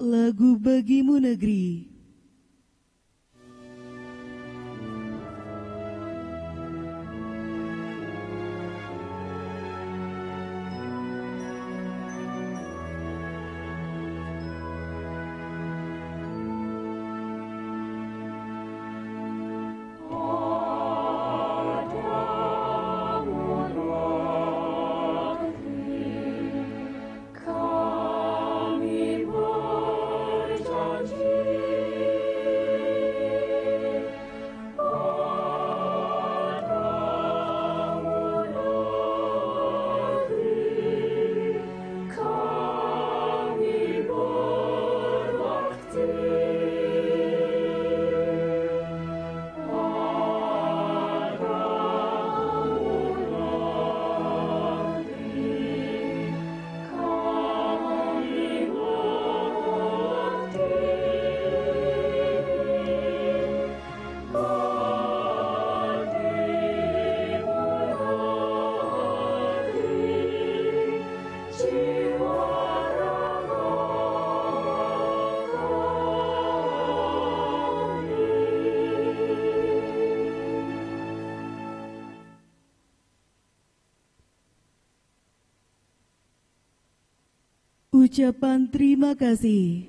Lagu bagimu negeri ucapan terima kasih.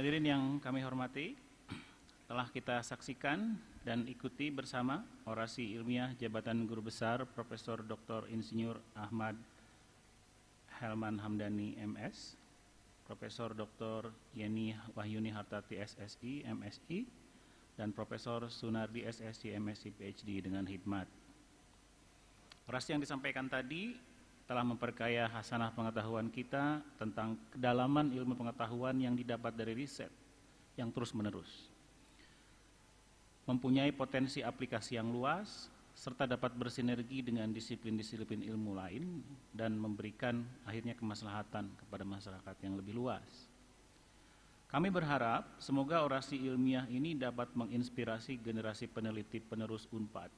Hadirin yang kami hormati, telah kita saksikan dan ikuti bersama orasi ilmiah Jabatan Guru Besar Profesor Dr. Insinyur Ahmad Helman Hamdani MS, Profesor Dr. Yeni Wahyuni Hartati SSI MSI, dan Profesor Sunardi SSI MSI PhD dengan hikmat. Orasi yang disampaikan tadi telah memperkaya hasanah pengetahuan kita tentang kedalaman ilmu pengetahuan yang didapat dari riset yang terus-menerus. Mempunyai potensi aplikasi yang luas, serta dapat bersinergi dengan disiplin-disiplin ilmu lain dan memberikan akhirnya kemaslahatan kepada masyarakat yang lebih luas. Kami berharap semoga orasi ilmiah ini dapat menginspirasi generasi peneliti penerus UNPAD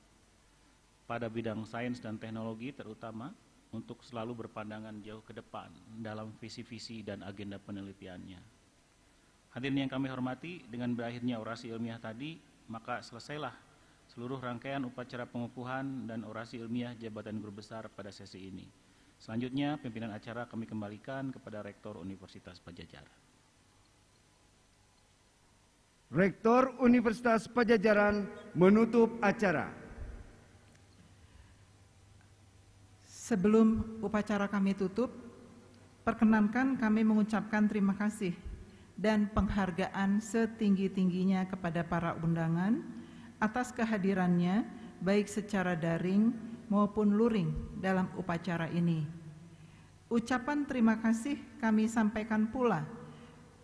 pada bidang sains dan teknologi terutama untuk selalu berpandangan jauh ke depan dalam visi-visi dan agenda penelitiannya. Hadirin yang kami hormati, dengan berakhirnya orasi ilmiah tadi, maka selesailah seluruh rangkaian upacara pengukuhan dan orasi ilmiah Jabatan Guru Besar pada sesi ini. Selanjutnya, pimpinan acara kami kembalikan kepada Rektor Universitas Pajajaran. Rektor Universitas Pajajaran menutup acara. Sebelum upacara kami tutup, perkenankan kami mengucapkan terima kasih dan penghargaan setinggi-tingginya kepada para undangan atas kehadirannya baik secara daring maupun luring dalam upacara ini. Ucapan terima kasih kami sampaikan pula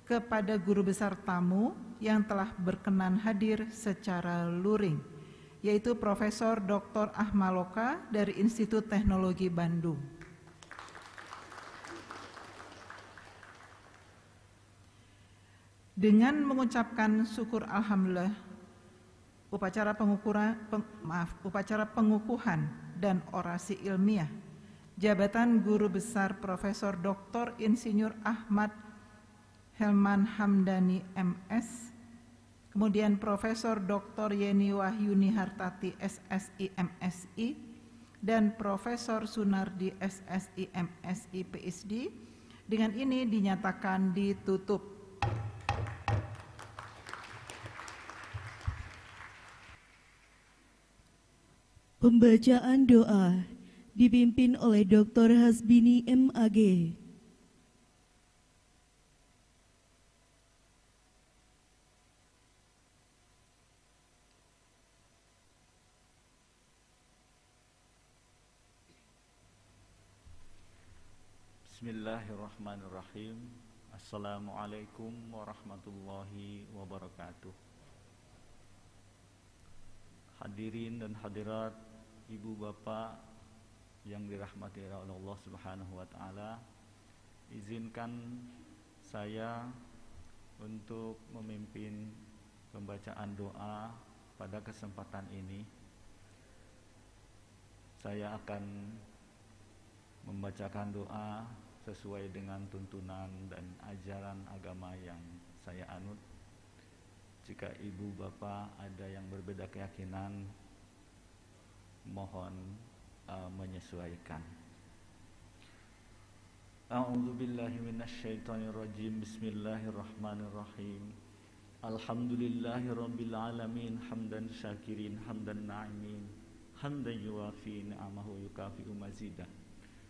kepada guru besar tamu yang telah berkenan hadir secara luring yaitu Profesor Dr. Ahmaloka dari Institut Teknologi Bandung. Dengan mengucapkan syukur alhamdulillah, upacara pengukuran peng, maaf, upacara pengukuhan dan orasi ilmiah jabatan guru besar Profesor Dr. Insinyur Ahmad Helman Hamdani MS kemudian Profesor Dr. Yeni Wahyuni Hartati SSI MSI dan Profesor Sunardi SSI MSI PhD. Dengan ini dinyatakan ditutup. Pembacaan doa dipimpin oleh Dr. Hasbini MAG. Bismillahirrahmanirrahim Assalamualaikum warahmatullahi wabarakatuh Hadirin dan hadirat Ibu bapak yang dirahmati oleh Allah subhanahu wa ta'ala Izinkan saya untuk memimpin pembacaan doa pada kesempatan ini Saya akan membacakan doa sesuai dengan tuntunan dan ajaran agama yang saya anut. Jika ibu bapak ada yang berbeda keyakinan, mohon uh, menyesuaikan. A'udzu billahi minasyaitonir rajim. Bismillahirrahmanirrahim. Alhamdulillahi rabbil alamin hamdan syakirin hamdan na'imin hamdan yuwafi ni'amahu yukafi'u mazidah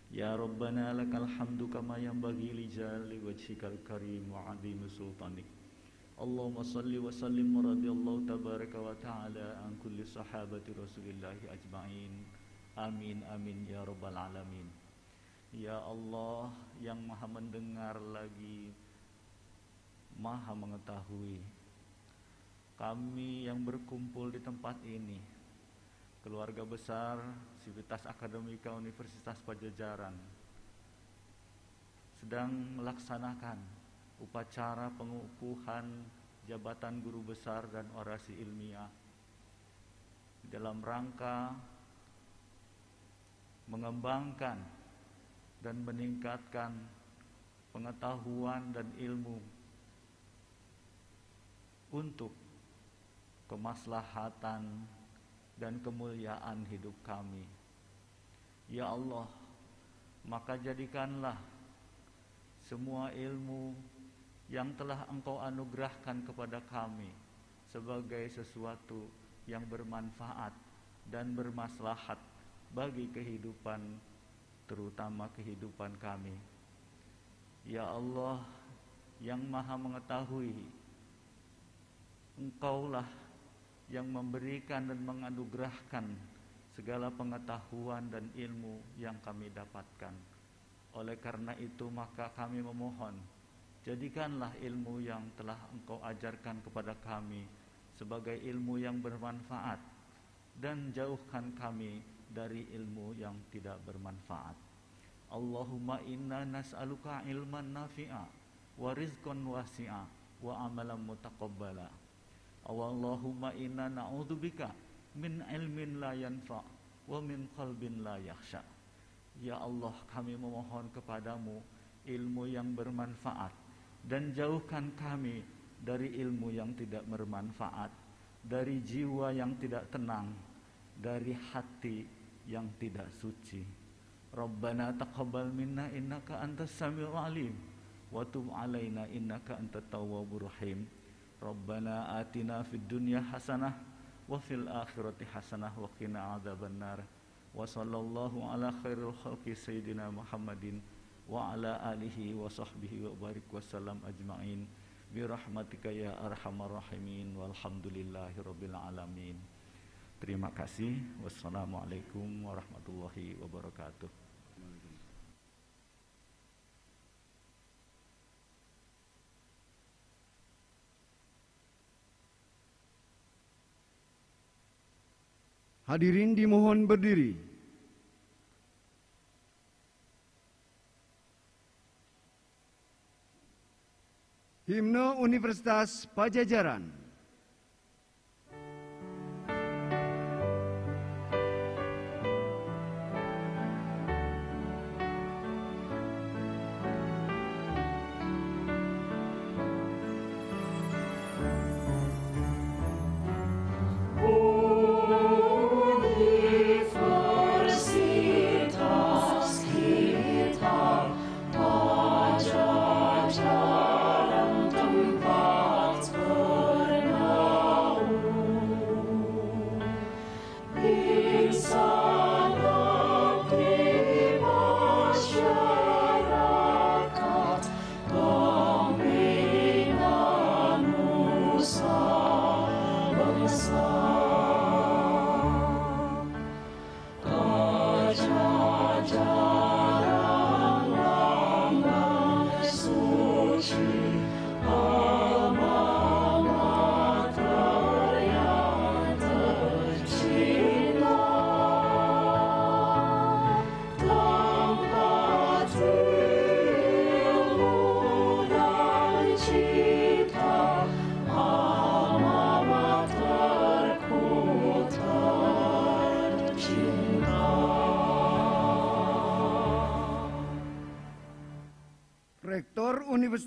يا ربنا لك الحمد كما ينبغي لجلال Wa الكريم وعظيم سلطانك اللهم صل وسلم Wa الله تبارك وتعالى Taala An Kulli رسول الله أجمعين Amin amin ya rabbal alamin Ya Allah yang maha mendengar lagi Maha mengetahui Kami yang berkumpul di tempat ini Keluarga besar Aktivitas Akademika Universitas Pajajaran sedang melaksanakan upacara pengukuhan jabatan guru besar dan orasi ilmiah dalam rangka mengembangkan dan meningkatkan pengetahuan dan ilmu untuk kemaslahatan dan kemuliaan hidup kami. Ya Allah Maka jadikanlah Semua ilmu Yang telah engkau anugerahkan kepada kami Sebagai sesuatu yang bermanfaat Dan bermaslahat Bagi kehidupan Terutama kehidupan kami Ya Allah Yang maha mengetahui Engkaulah yang memberikan dan menganugerahkan segala pengetahuan dan ilmu yang kami dapatkan. Oleh karena itu maka kami memohon, jadikanlah ilmu yang telah engkau ajarkan kepada kami sebagai ilmu yang bermanfaat dan jauhkan kami dari ilmu yang tidak bermanfaat. Allahumma inna nas'aluka ilman nafi'a wa rizqan wasi'a wa amalan mutaqabbala. Allahumma inna na'udzubika min ilmin la yanfa wa min qalbin la yakhsha. Ya Allah, kami memohon kepadamu ilmu yang bermanfaat dan jauhkan kami dari ilmu yang tidak bermanfaat, dari jiwa yang tidak tenang, dari hati yang tidak suci. Rabbana taqabbal minna innaka antas samiul alim wa tub alaina innaka antat tawwabur rahim. Rabbana atina fid dunya hasanah wa fil akhirati hasanah wa qina adzabannar wa sallallahu ala khairil khalqi Muhammadin wa ala alihi wa sahbihi wa barik wa salam ajma'in bi rahmatika ya terima kasih wassalamualaikum warahmatullahi wabarakatuh Hadirin dimohon berdiri. Himne Universitas Pajajaran.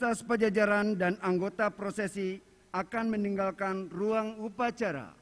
Universitas Pajajaran dan anggota prosesi akan meninggalkan ruang upacara.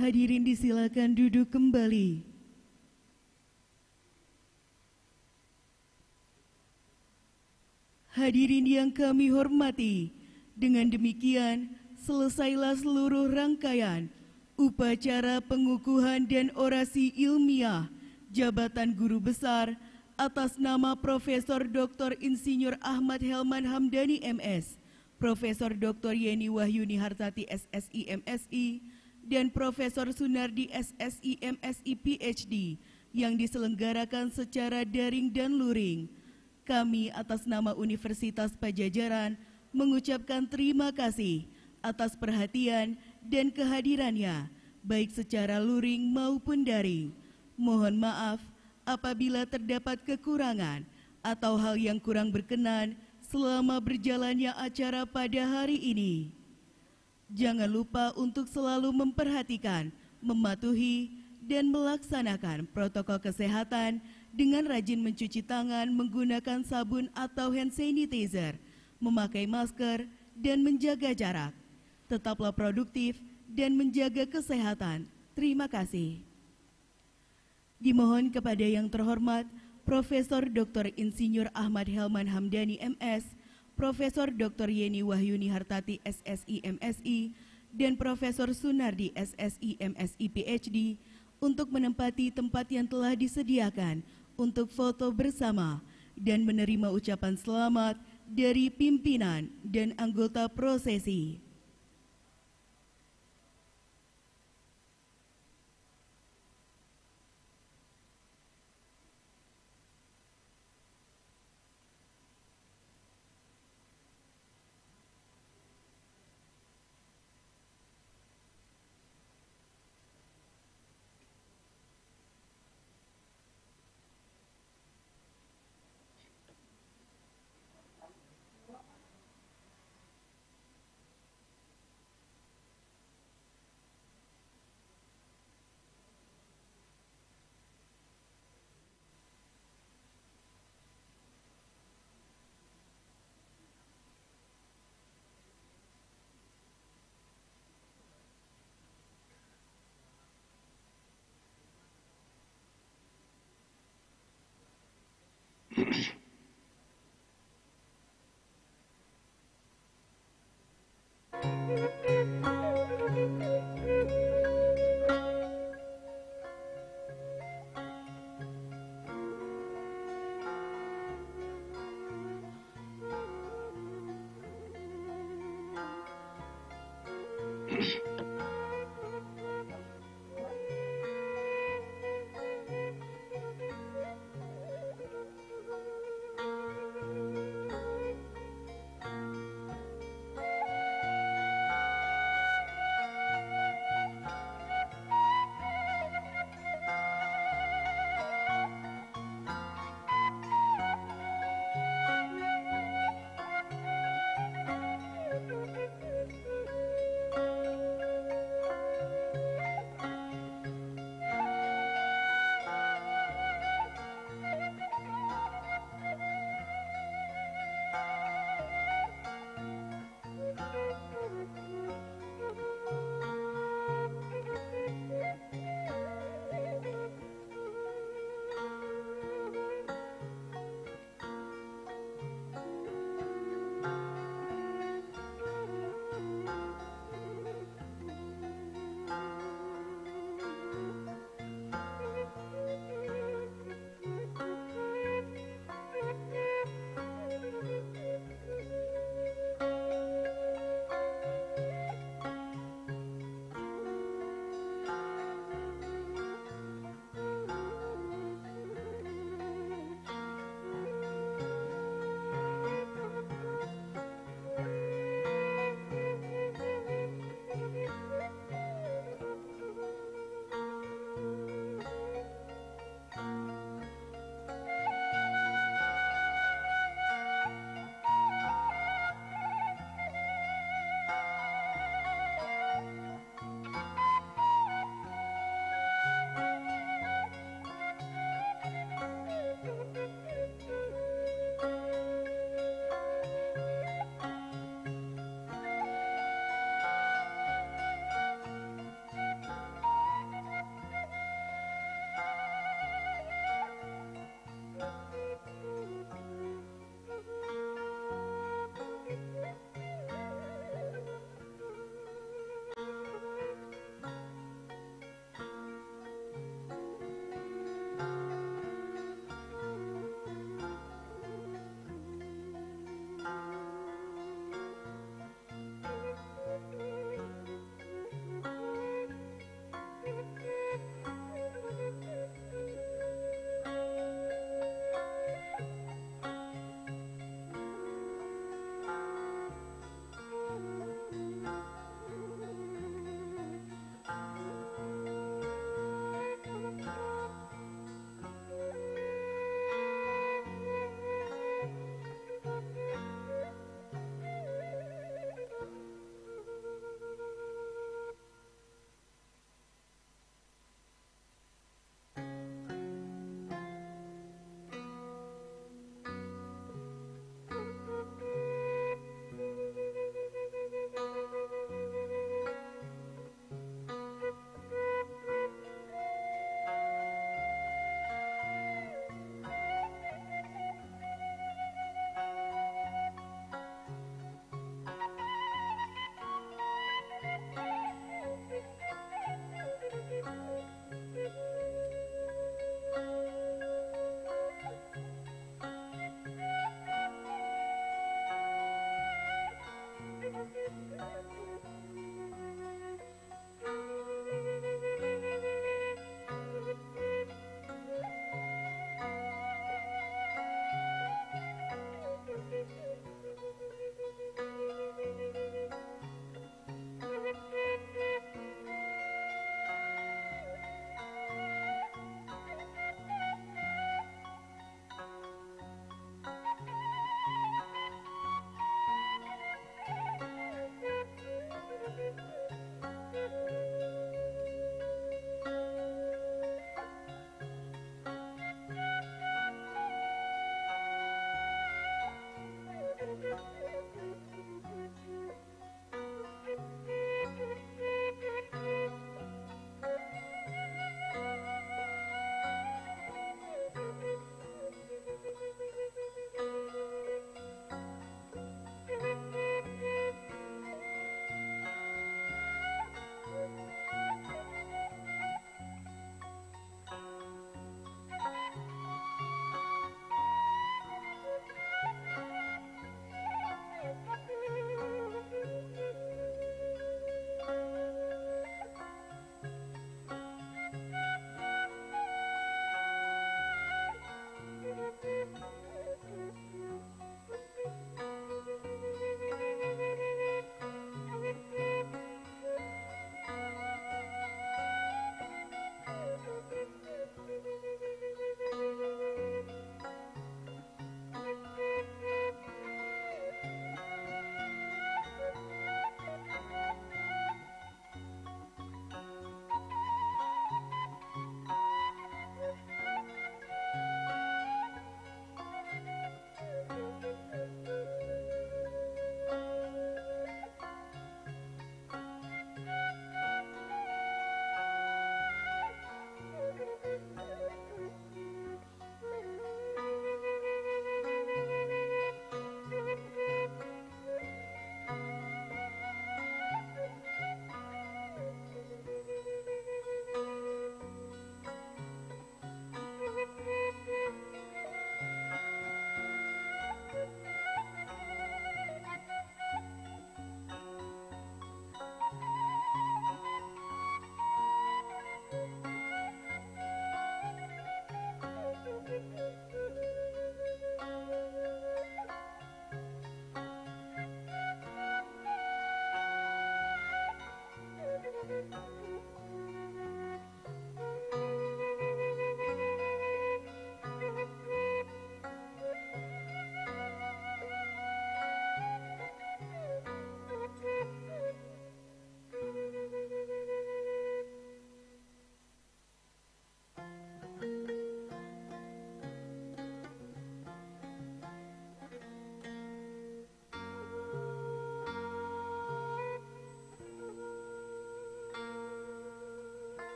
Hadirin disilakan duduk kembali. Hadirin yang kami hormati, dengan demikian selesailah seluruh rangkaian upacara pengukuhan dan orasi ilmiah jabatan guru besar atas nama Profesor Dr. Insinyur Ahmad Helman Hamdani MS, Profesor Dr. Yeni Wahyuni Hartati SSI MSI, dan Profesor Sunardi SSI MSI PhD yang diselenggarakan secara daring dan luring. Kami atas nama Universitas Pajajaran mengucapkan terima kasih atas perhatian dan kehadirannya baik secara luring maupun daring. Mohon maaf apabila terdapat kekurangan atau hal yang kurang berkenan selama berjalannya acara pada hari ini. Jangan lupa untuk selalu memperhatikan, mematuhi, dan melaksanakan protokol kesehatan dengan rajin mencuci tangan menggunakan sabun atau hand sanitizer, memakai masker, dan menjaga jarak. Tetaplah produktif dan menjaga kesehatan. Terima kasih. Dimohon kepada yang terhormat Profesor Dr. Insinyur Ahmad Helman Hamdani MS Profesor Dr. Yeni Wahyuni Hartati SSI MSI dan Profesor Sunardi SSI MSI PhD untuk menempati tempat yang telah disediakan untuk foto bersama dan menerima ucapan selamat dari pimpinan dan anggota prosesi.